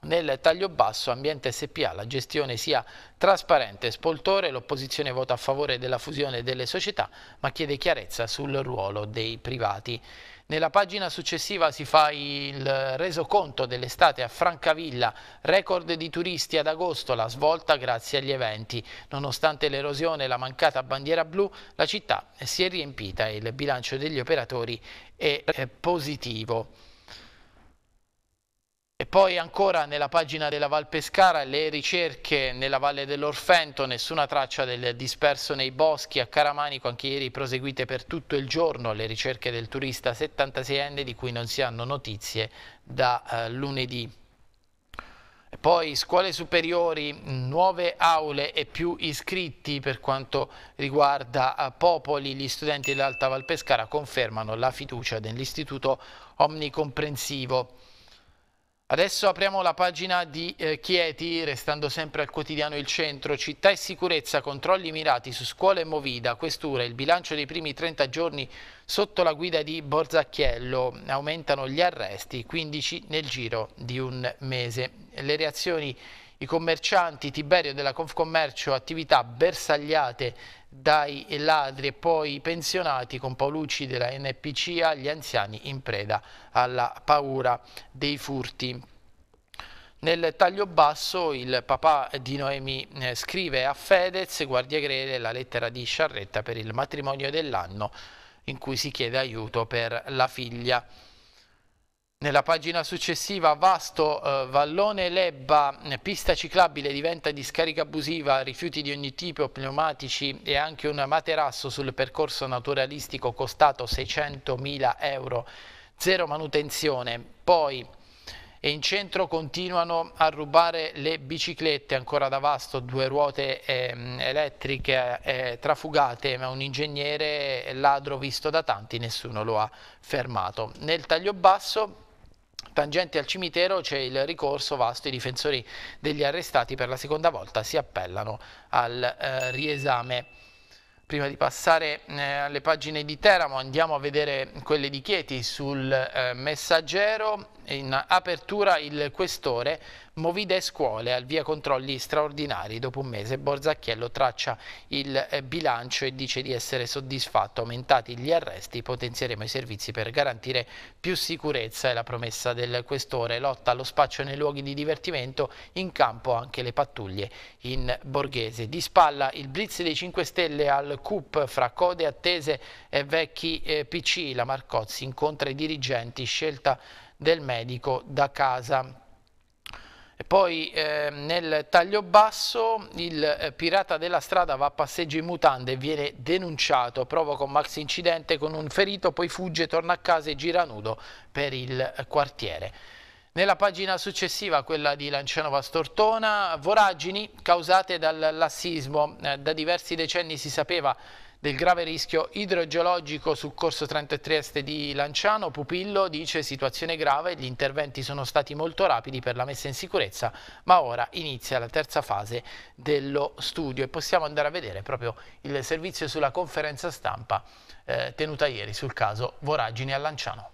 Nel taglio basso Ambiente SPA la gestione sia trasparente e spoltore, l'opposizione vota a favore della fusione delle società ma chiede chiarezza sul ruolo dei privati. Nella pagina successiva si fa il resoconto dell'estate a Francavilla, record di turisti ad agosto, la svolta grazie agli eventi. Nonostante l'erosione e la mancata bandiera blu, la città si è riempita e il bilancio degli operatori è positivo. E poi ancora nella pagina della Val Pescara le ricerche nella Valle dell'Orfento, nessuna traccia del disperso nei boschi, a Caramanico anche ieri proseguite per tutto il giorno le ricerche del turista 76enne di cui non si hanno notizie da eh, lunedì. E poi scuole superiori, nuove aule e più iscritti per quanto riguarda eh, Popoli, gli studenti dell'Alta Val Pescara confermano la fiducia nell'istituto omnicomprensivo. Adesso apriamo la pagina di eh, Chieti, restando sempre al quotidiano Il Centro, Città e Sicurezza, controlli mirati su scuole e Movida, questura, il bilancio dei primi 30 giorni sotto la guida di Borzacchiello, aumentano gli arresti, 15 nel giro di un mese. Le reazioni i commercianti Tiberio della Confcommercio, attività bersagliate dai ladri e poi i pensionati con Paolucci della NPCA, gli anziani in preda alla paura dei furti. Nel taglio basso il papà di Noemi eh, scrive a Fedez, guardia grele, la lettera di Sciarretta per il matrimonio dell'anno in cui si chiede aiuto per la figlia. Nella pagina successiva vasto eh, vallone lebba, pista ciclabile diventa di scarica abusiva, rifiuti di ogni tipo, pneumatici e anche un materasso sul percorso naturalistico costato 600.000 euro, zero manutenzione. Poi in centro continuano a rubare le biciclette ancora da vasto, due ruote eh, elettriche eh, trafugate, ma un ingegnere ladro visto da tanti, nessuno lo ha fermato. Nel taglio basso Tangente al cimitero c'è il ricorso vasto, i difensori degli arrestati per la seconda volta si appellano al eh, riesame. Prima di passare eh, alle pagine di Teramo andiamo a vedere quelle di Chieti sul eh, messaggero in apertura il questore Movide scuole al via controlli straordinari. Dopo un mese Borzacchiello traccia il eh, bilancio e dice di essere soddisfatto. Aumentati gli arresti potenzieremo i servizi per garantire più sicurezza. È la promessa del questore. Lotta allo spaccio nei luoghi di divertimento. In campo anche le pattuglie in borghese. Di spalla il blitz dei 5 Stelle al CUP fra code attese e vecchi eh, PC. La Marcozzi incontra i dirigenti. Scelta del medico da casa. E poi eh, nel taglio basso il eh, pirata della strada va a passeggio in mutande e viene denunciato, provoca un max incidente con un ferito, poi fugge, torna a casa e gira nudo per il eh, quartiere. Nella pagina successiva, quella di Lancianova Stortona, voragini causate dal lassismo. Eh, da diversi decenni si sapeva del grave rischio idrogeologico sul corso 33 Trieste di Lanciano, Pupillo dice situazione grave, gli interventi sono stati molto rapidi per la messa in sicurezza, ma ora inizia la terza fase dello studio e possiamo andare a vedere proprio il servizio sulla conferenza stampa eh, tenuta ieri sul caso Voragini a Lanciano.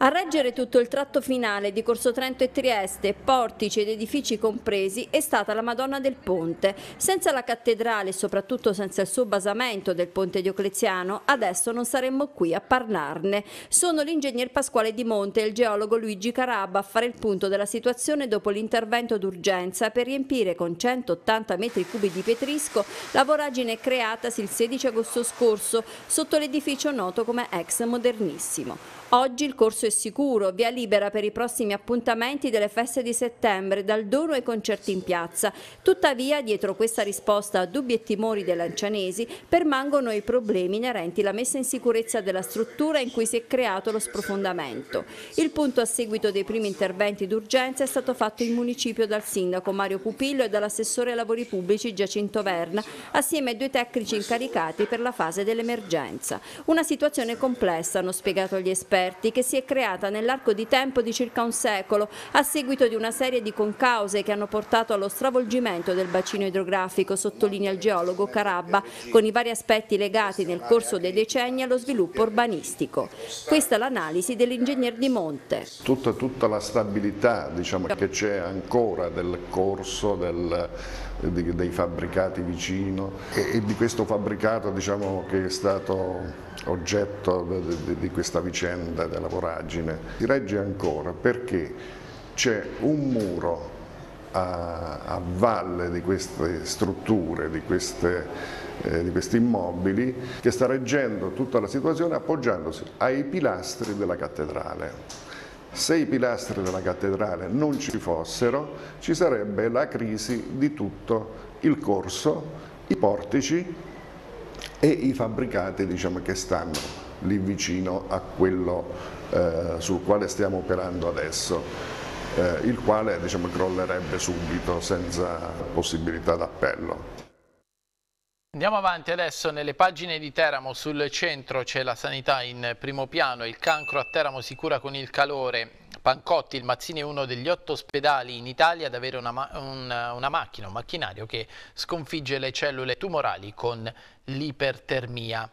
A reggere tutto il tratto finale di Corso Trento e Trieste, portici ed edifici compresi, è stata la Madonna del Ponte. Senza la cattedrale e soprattutto senza il suo basamento del Ponte Diocleziano, adesso non saremmo qui a parlarne. Sono l'ingegner Pasquale Di Monte e il geologo Luigi Carabba a fare il punto della situazione dopo l'intervento d'urgenza per riempire con 180 metri cubi di petrisco la voragine creatasi il 16 agosto scorso sotto l'edificio noto come ex modernissimo. Oggi il corso è sicuro, via libera per i prossimi appuntamenti delle feste di settembre, dal dono ai concerti in piazza. Tuttavia, dietro questa risposta a dubbi e timori dei lancianesi, permangono i problemi inerenti alla messa in sicurezza della struttura in cui si è creato lo sprofondamento. Il punto a seguito dei primi interventi d'urgenza è stato fatto in municipio dal sindaco Mario Pupillo e dall'assessore ai lavori pubblici Giacinto Verna, assieme ai due tecnici incaricati per la fase dell'emergenza. Una situazione complessa, hanno spiegato gli esperti esperti che si è creata nell'arco di tempo di circa un secolo a seguito di una serie di concause che hanno portato allo stravolgimento del bacino idrografico, sottolinea il geologo Carabba, con i vari aspetti legati nel corso dei decenni allo sviluppo urbanistico. Questa è l'analisi dell'ingegner Di Monte. Tutta, tutta la stabilità diciamo, che c'è ancora del corso del dei fabbricati vicino e, di questo fabbricato diciamo, che è stato oggetto di questa vicenda della voragine si regge ancora perché c'è un muro a, a, valle di queste strutture, di, queste, eh, di, questi immobili, che sta reggendo tutta la situazione appoggiandosi ai pilastri della cattedrale. Se i pilastri della cattedrale non ci fossero, ci sarebbe la crisi di tutto il corso, i portici e i fabbricati diciamo, che stanno lì vicino a quello eh, sul quale stiamo operando adesso, eh, il quale diciamo, crollerebbe subito senza possibilità d'appello. Andiamo avanti adesso nelle pagine di Teramo, sul centro c'è la sanità in primo piano, il cancro a Teramo si cura con il calore, Pancotti, il Mazzini è uno degli otto ospedali in Italia ad avere una, ma una macchina, un macchinario che sconfigge le cellule tumorali con l'ipertermia.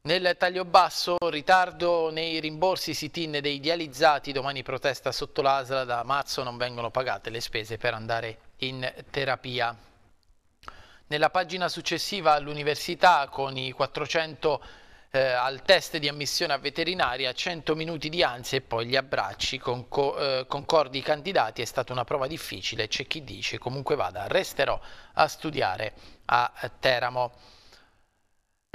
Nel taglio basso, ritardo nei rimborsi sit-in dei dializzati, domani protesta sotto l'ASLA, da marzo non vengono pagate le spese per andare in terapia. Nella pagina successiva all'università con i 400 eh, al test di ammissione a veterinaria, 100 minuti di ansia e poi gli abbracci, Conco eh, concordi i candidati, è stata una prova difficile, c'è chi dice comunque vada, resterò a studiare a Teramo.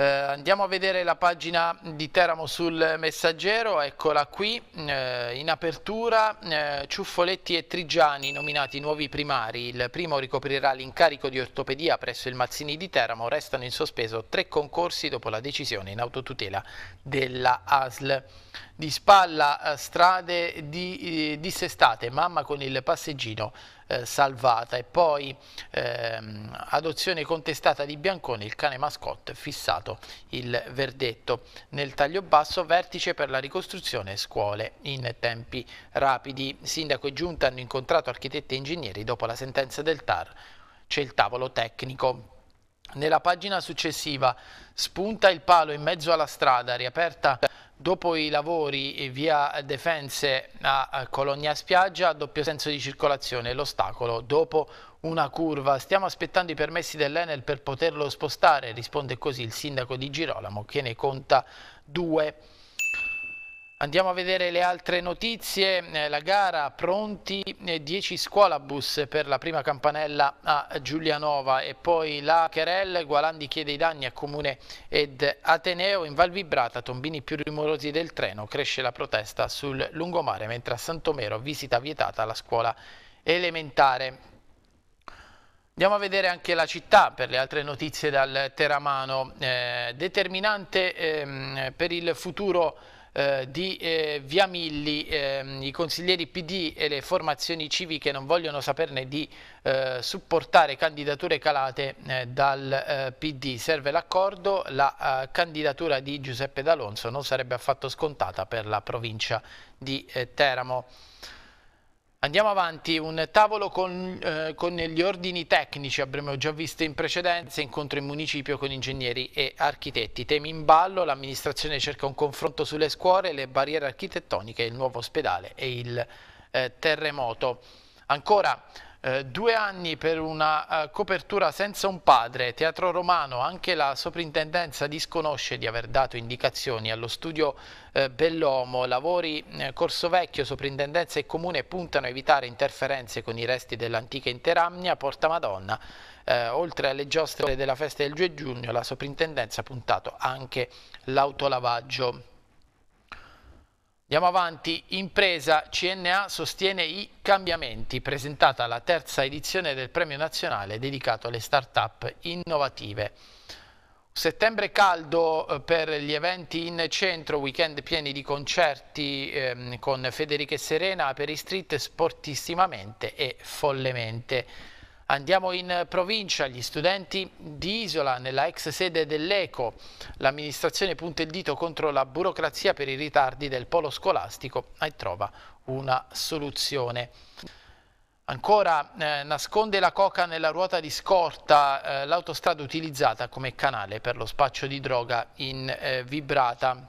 Eh, andiamo a vedere la pagina di Teramo sul messaggero, eccola qui, eh, in apertura eh, Ciuffoletti e Trigiani nominati nuovi primari, il primo ricoprirà l'incarico di ortopedia presso il Mazzini di Teramo, restano in sospeso tre concorsi dopo la decisione in autotutela della ASL. Di spalla eh, strade di, eh, dissestate, mamma con il passeggino eh, salvata e poi ehm, adozione contestata di Bianconi, il cane mascotte, fissato il verdetto. Nel taglio basso vertice per la ricostruzione scuole in tempi rapidi. Sindaco e giunta hanno incontrato architetti e ingegneri dopo la sentenza del TAR. C'è il tavolo tecnico. Nella pagina successiva spunta il palo in mezzo alla strada riaperta dopo i lavori via Defense a Colonia Spiaggia a doppio senso di circolazione l'ostacolo dopo una curva. Stiamo aspettando i permessi dell'Enel per poterlo spostare, risponde così il sindaco di Girolamo che ne conta due. Andiamo a vedere le altre notizie, eh, la gara pronti 10 eh, scuolabus per la prima campanella a Giulianova e poi la Cherel, Gualandi chiede i danni a Comune ed Ateneo, in Val Vibrata, tombini più rumorosi del treno, cresce la protesta sul lungomare mentre a Santomero visita vietata la scuola elementare. Andiamo a vedere anche la città per le altre notizie dal Teramano, eh, determinante ehm, per il futuro eh, di eh, Viamilli, eh, i consiglieri PD e le formazioni civiche non vogliono saperne di eh, supportare candidature calate eh, dal PD. Serve l'accordo, la candidatura di Giuseppe D'Alonso non sarebbe affatto scontata per la provincia di Teramo. Andiamo avanti, un tavolo con, eh, con, gli ordini tecnici, avremmo già visto in precedenza, incontro in municipio con ingegneri e architetti. Temi in ballo, l'amministrazione cerca un confronto sulle scuole, le barriere architettoniche, il nuovo ospedale e il eh, terremoto. Ancora eh, due anni per una eh, copertura senza un padre, Teatro Romano, anche la soprintendenza disconosce di aver dato indicazioni allo studio eh, Bellomo, lavori eh, Corso Vecchio, soprintendenza e comune puntano a evitare interferenze con i resti dell'antica interamnia Porta Madonna. Eh, oltre alle giostre della festa del 2 giugno, la soprintendenza ha puntato anche l'autolavaggio Andiamo avanti, impresa CNA sostiene i cambiamenti, presentata la terza edizione del premio nazionale dedicato alle start-up innovative. Settembre caldo eh, per gli eventi in centro, weekend pieni di concerti ehm, con Federica e Serena, per i street sportissimamente e follemente. Andiamo in provincia, gli studenti di Isola, nella ex sede dell'ECO. L'amministrazione punta il dito contro la burocrazia per i ritardi del polo scolastico e trova una soluzione. Ancora eh, nasconde la coca nella ruota di scorta eh, l'autostrada utilizzata come canale per lo spaccio di droga in eh, Vibrata.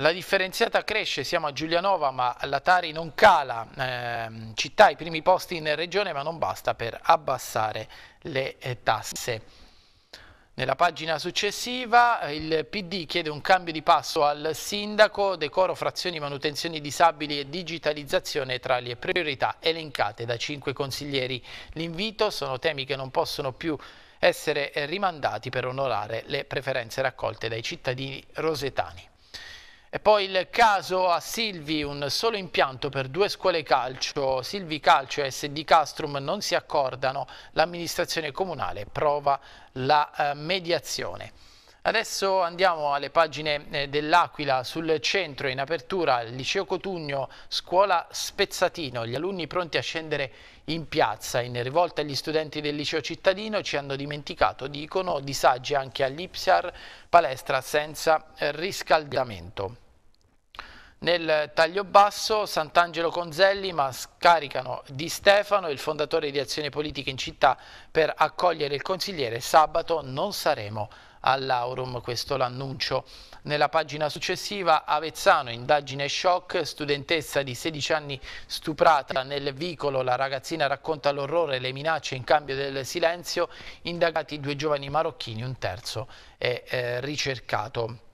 La differenziata cresce, siamo a Giulianova ma l'Atari non cala, eh, città i primi posti in regione ma non basta per abbassare le eh, tasse. Nella pagina successiva eh, il PD chiede un cambio di passo al sindaco, decoro frazioni, manutenzioni disabili e digitalizzazione tra le priorità elencate da cinque consiglieri. L'invito sono temi che non possono più essere eh, rimandati per onorare le preferenze raccolte dai cittadini rosetani. E poi il caso a Silvi, un solo impianto per due scuole calcio, Silvi Calcio e SD Castrum non si accordano, l'amministrazione comunale prova la eh, mediazione. Adesso andiamo alle pagine eh, dell'Aquila sul centro in apertura Liceo Cotugno, scuola Spezzatino, gli alunni pronti a scendere in piazza. In rivolta agli studenti del liceo cittadino ci hanno dimenticato, dicono, disagi anche all'Ipsiar, palestra senza eh, riscaldamento. Nel taglio basso Sant'Angelo Conzelli ma scaricano Di Stefano, il fondatore di Azione Politica in città, per accogliere il consigliere sabato non saremo all'Aurum, questo l'annuncio nella pagina successiva. Avezzano, indagine shock, studentessa di 16 anni stuprata nel vicolo, la ragazzina racconta l'orrore, e le minacce in cambio del silenzio, indagati due giovani marocchini, un terzo è eh, ricercato.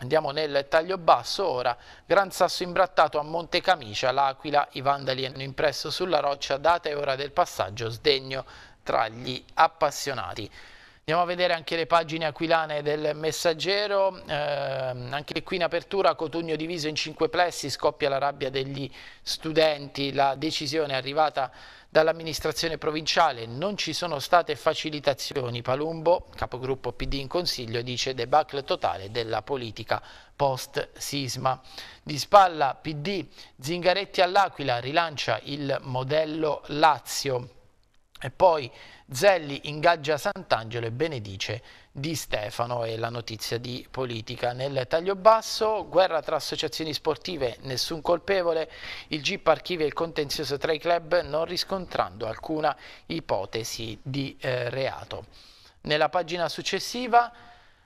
Andiamo nel taglio basso ora, Gran Sasso imbrattato a Monte Camicia, l'Aquila, i Vandali hanno impresso sulla roccia data e ora del passaggio, sdegno tra gli appassionati. Andiamo a vedere anche le pagine aquilane del Messaggero, eh, anche qui in apertura Cotugno diviso in cinque plessi, scoppia la rabbia degli studenti, la decisione è arrivata dall'amministrazione provinciale, non ci sono state facilitazioni, Palumbo, capogruppo PD in consiglio, dice debacle totale della politica post sisma. Di spalla PD, Zingaretti all'Aquila rilancia il modello Lazio. E poi Zelli ingaggia Sant'Angelo e benedice Di Stefano e la notizia di politica. Nel taglio basso, guerra tra associazioni sportive, nessun colpevole, il GIP archivia il contenzioso tra i club non riscontrando alcuna ipotesi di eh, reato. Nella pagina successiva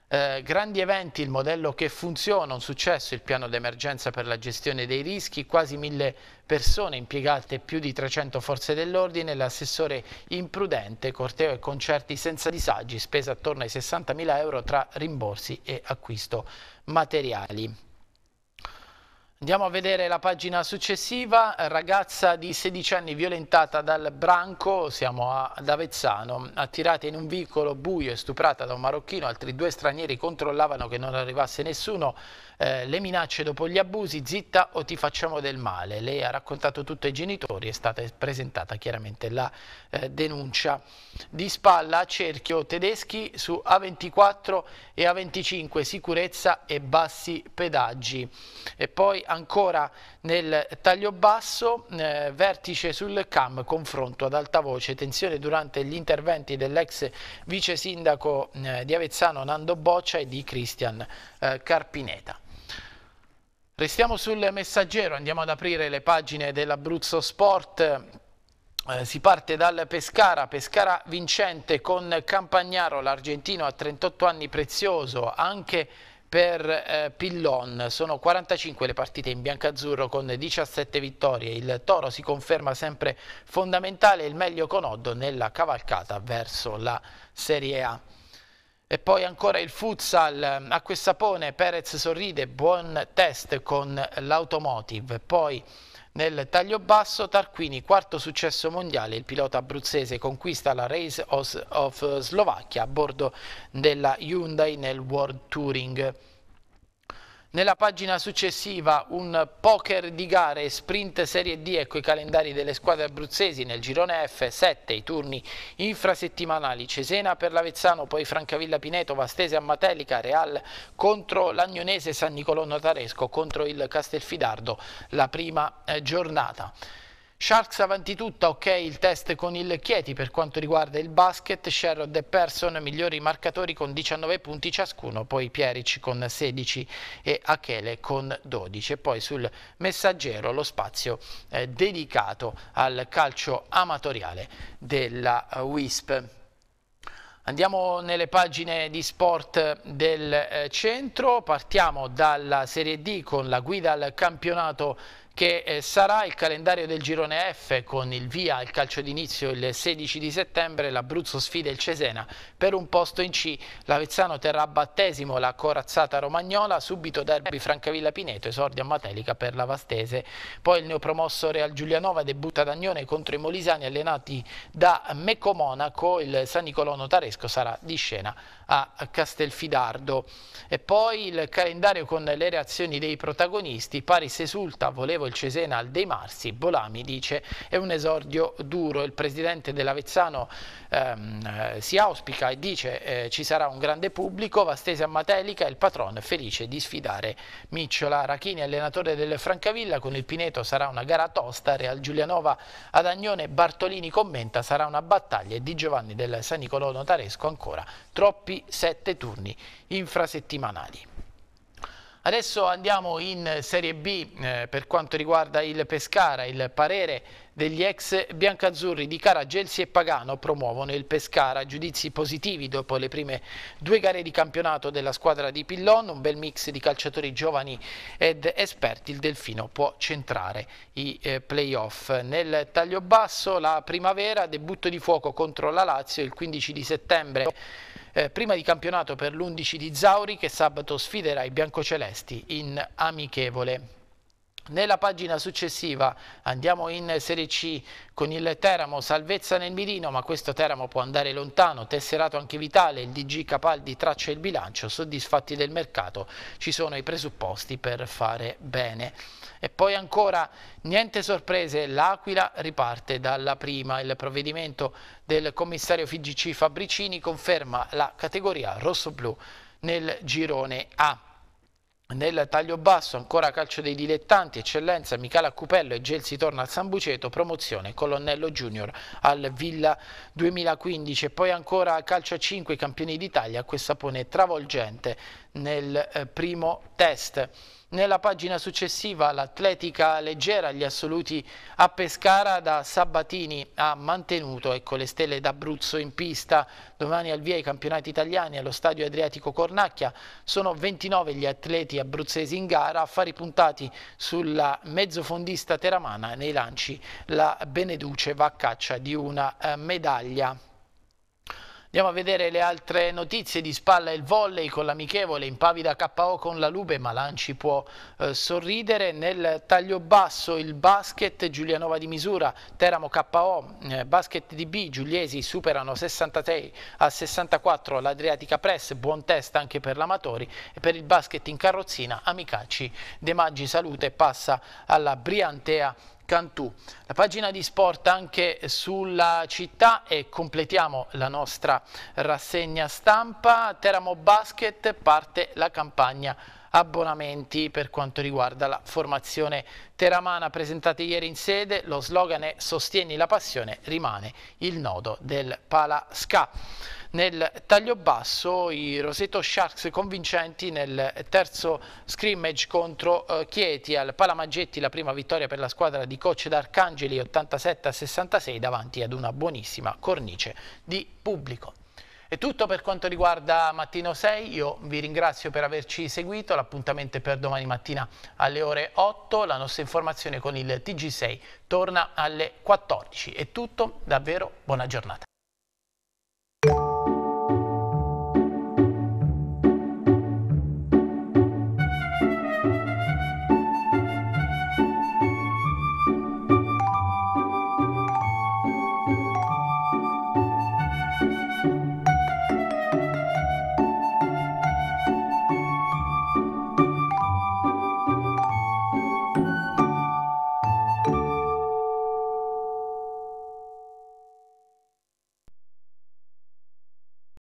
eh, grandi eventi, il modello che funziona, un successo, il piano d'emergenza per la gestione dei rischi, quasi mille persone impiegate, più di 300 forze dell'ordine, l'assessore imprudente, corteo e concerti senza disagi, spesa attorno ai 60.000 euro tra rimborsi e acquisto materiali. Andiamo a vedere la pagina successiva, ragazza di 16 anni violentata dal branco, siamo ad Avezzano, attirata in un vicolo buio e stuprata da un marocchino, altri due stranieri controllavano che non arrivasse nessuno, eh, le minacce dopo gli abusi, zitta o ti facciamo del male. Lei ha raccontato tutto ai genitori, è stata presentata chiaramente la eh, denuncia. Di spalla cerchio tedeschi su A24 e A25, sicurezza e bassi pedaggi. E poi ancora nel taglio basso, eh, vertice sul CAM, confronto ad alta voce, tensione durante gli interventi dell'ex vice sindaco eh, di Avezzano Nando Boccia e di Cristian eh, Carpineta. Restiamo sul messaggero, andiamo ad aprire le pagine dell'Abruzzo Sport. Eh, si parte dal Pescara, Pescara vincente con Campagnaro, l'argentino a 38 anni prezioso, anche per eh, Pillon. Sono 45 le partite in biancazzurro con 17 vittorie. Il Toro si conferma sempre fondamentale, il meglio con Oddo nella cavalcata verso la Serie A. E poi ancora il futsal, a Questapone Perez sorride, buon test con l'automotive. Poi nel taglio basso Tarquini, quarto successo mondiale, il pilota abruzzese conquista la Race of Slovacchia a bordo della Hyundai nel World Touring. Nella pagina successiva un poker di gare sprint Serie D ecco i calendari delle squadre abruzzesi nel girone F, 7 i turni infrasettimanali, Cesena per l'Avezzano, poi Francavilla Pineto, Vastese Matelica Real contro l'Agnonese San Nicolò Notaresco contro il Castelfidardo la prima eh, giornata. Sharks avanti tutta, ok il test con il Chieti per quanto riguarda il basket, Sherrod e Persson migliori marcatori con 19 punti ciascuno, poi Pieric con 16 e Achele con 12 e poi sul messaggero lo spazio eh, dedicato al calcio amatoriale della WISP. Andiamo nelle pagine di sport del eh, centro, partiamo dalla Serie D con la guida al campionato che eh, sarà il calendario del girone F con il via al calcio d'inizio il 16 di settembre, l'Abruzzo sfida il Cesena per un posto in C, l'Avezzano terrà a battesimo la corazzata romagnola, subito derby Francavilla Pineto, esordio a Matelica per la Vastese, poi il neopromosso Real Giulianova debutta ad Agnone contro i Molisani allenati da Mecco Monaco, il San Nicolò Notaresco sarà di scena a Castelfidardo. E poi il calendario con le reazioni dei protagonisti, Paris esulta, volevo il Cesena al dei Marsi, Bolami dice è un esordio duro, il presidente dell'Avezzano ehm, eh, si auspica e dice eh, ci sarà un grande pubblico, Vastese a Matelica, il patron felice di sfidare Micciola. Rachini allenatore del Francavilla, con il Pineto sarà una gara tosta, Real Giulianova ad Agnone, Bartolini commenta sarà una battaglia e di Giovanni del San Nicolò Notaresco ancora troppi nuovi sette turni infrasettimanali. Adesso andiamo in Serie B eh, per quanto riguarda il Pescara, il parere degli ex biancazzurri di Cara, Gelsi e Pagano promuovono il Pescara, giudizi positivi dopo le prime due gare di campionato della squadra di Pillon, un bel mix di calciatori giovani ed esperti, il Delfino può centrare i eh, playoff. Nel taglio basso la primavera, debutto di fuoco contro la Lazio il 15 di settembre eh, prima di campionato per l'11 di Zauri che sabato sfiderà i biancocelesti in amichevole. Nella pagina successiva andiamo in Serie C con il Teramo, salvezza nel mirino, ma questo Teramo può andare lontano, tesserato anche Vitale, il DG Capaldi traccia il bilancio, soddisfatti del mercato, ci sono i presupposti per fare bene. E poi ancora niente sorprese, l'Aquila riparte dalla prima. Il provvedimento del commissario FIGC Fabricini conferma la categoria rosso-blu nel girone A. Nel taglio basso ancora calcio dei dilettanti, eccellenza Michela Cupello e Gelsi torna al San Buceto, promozione Colonnello Junior al Villa 2015 e poi ancora calcio a 5 campioni d'Italia, questa pone travolgente nel eh, primo test. Nella pagina successiva l'atletica leggera, gli assoluti a Pescara da Sabatini ha mantenuto ecco, le stelle d'Abruzzo in pista. Domani al via i campionati italiani allo stadio Adriatico Cornacchia. Sono 29 gli atleti abruzzesi in gara, affari puntati sulla mezzofondista teramana nei lanci. La Beneduce va a caccia di una eh, medaglia. Andiamo a vedere le altre notizie di spalla il volley con l'amichevole impavida KO con la Lube ma Lanci può eh, sorridere nel taglio basso il basket Giulianova di misura Teramo KO eh, basket di B Giuliesi superano 66 a 64 l'Adriatica Press buon test anche per l'Amatori e per il basket in carrozzina Amicacci De Maggi Salute passa alla Briantea Cantù. La pagina di sport anche sulla città e completiamo la nostra rassegna stampa. Teramo Basket parte la campagna abbonamenti per quanto riguarda la formazione teramana presentata ieri in sede. Lo slogan è Sostieni la passione rimane il nodo del Palasca nel taglio basso i Roseto Sharks convincenti nel terzo scrimmage contro eh, Chieti al Palamaggetti la prima vittoria per la squadra di coach d'Arcangeli 87 66 davanti ad una buonissima cornice di pubblico. È tutto per quanto riguarda Mattino 6, io vi ringrazio per averci seguito, l'appuntamento è per domani mattina alle ore 8, la nostra informazione con il TG6 torna alle 14. È tutto, davvero buona giornata.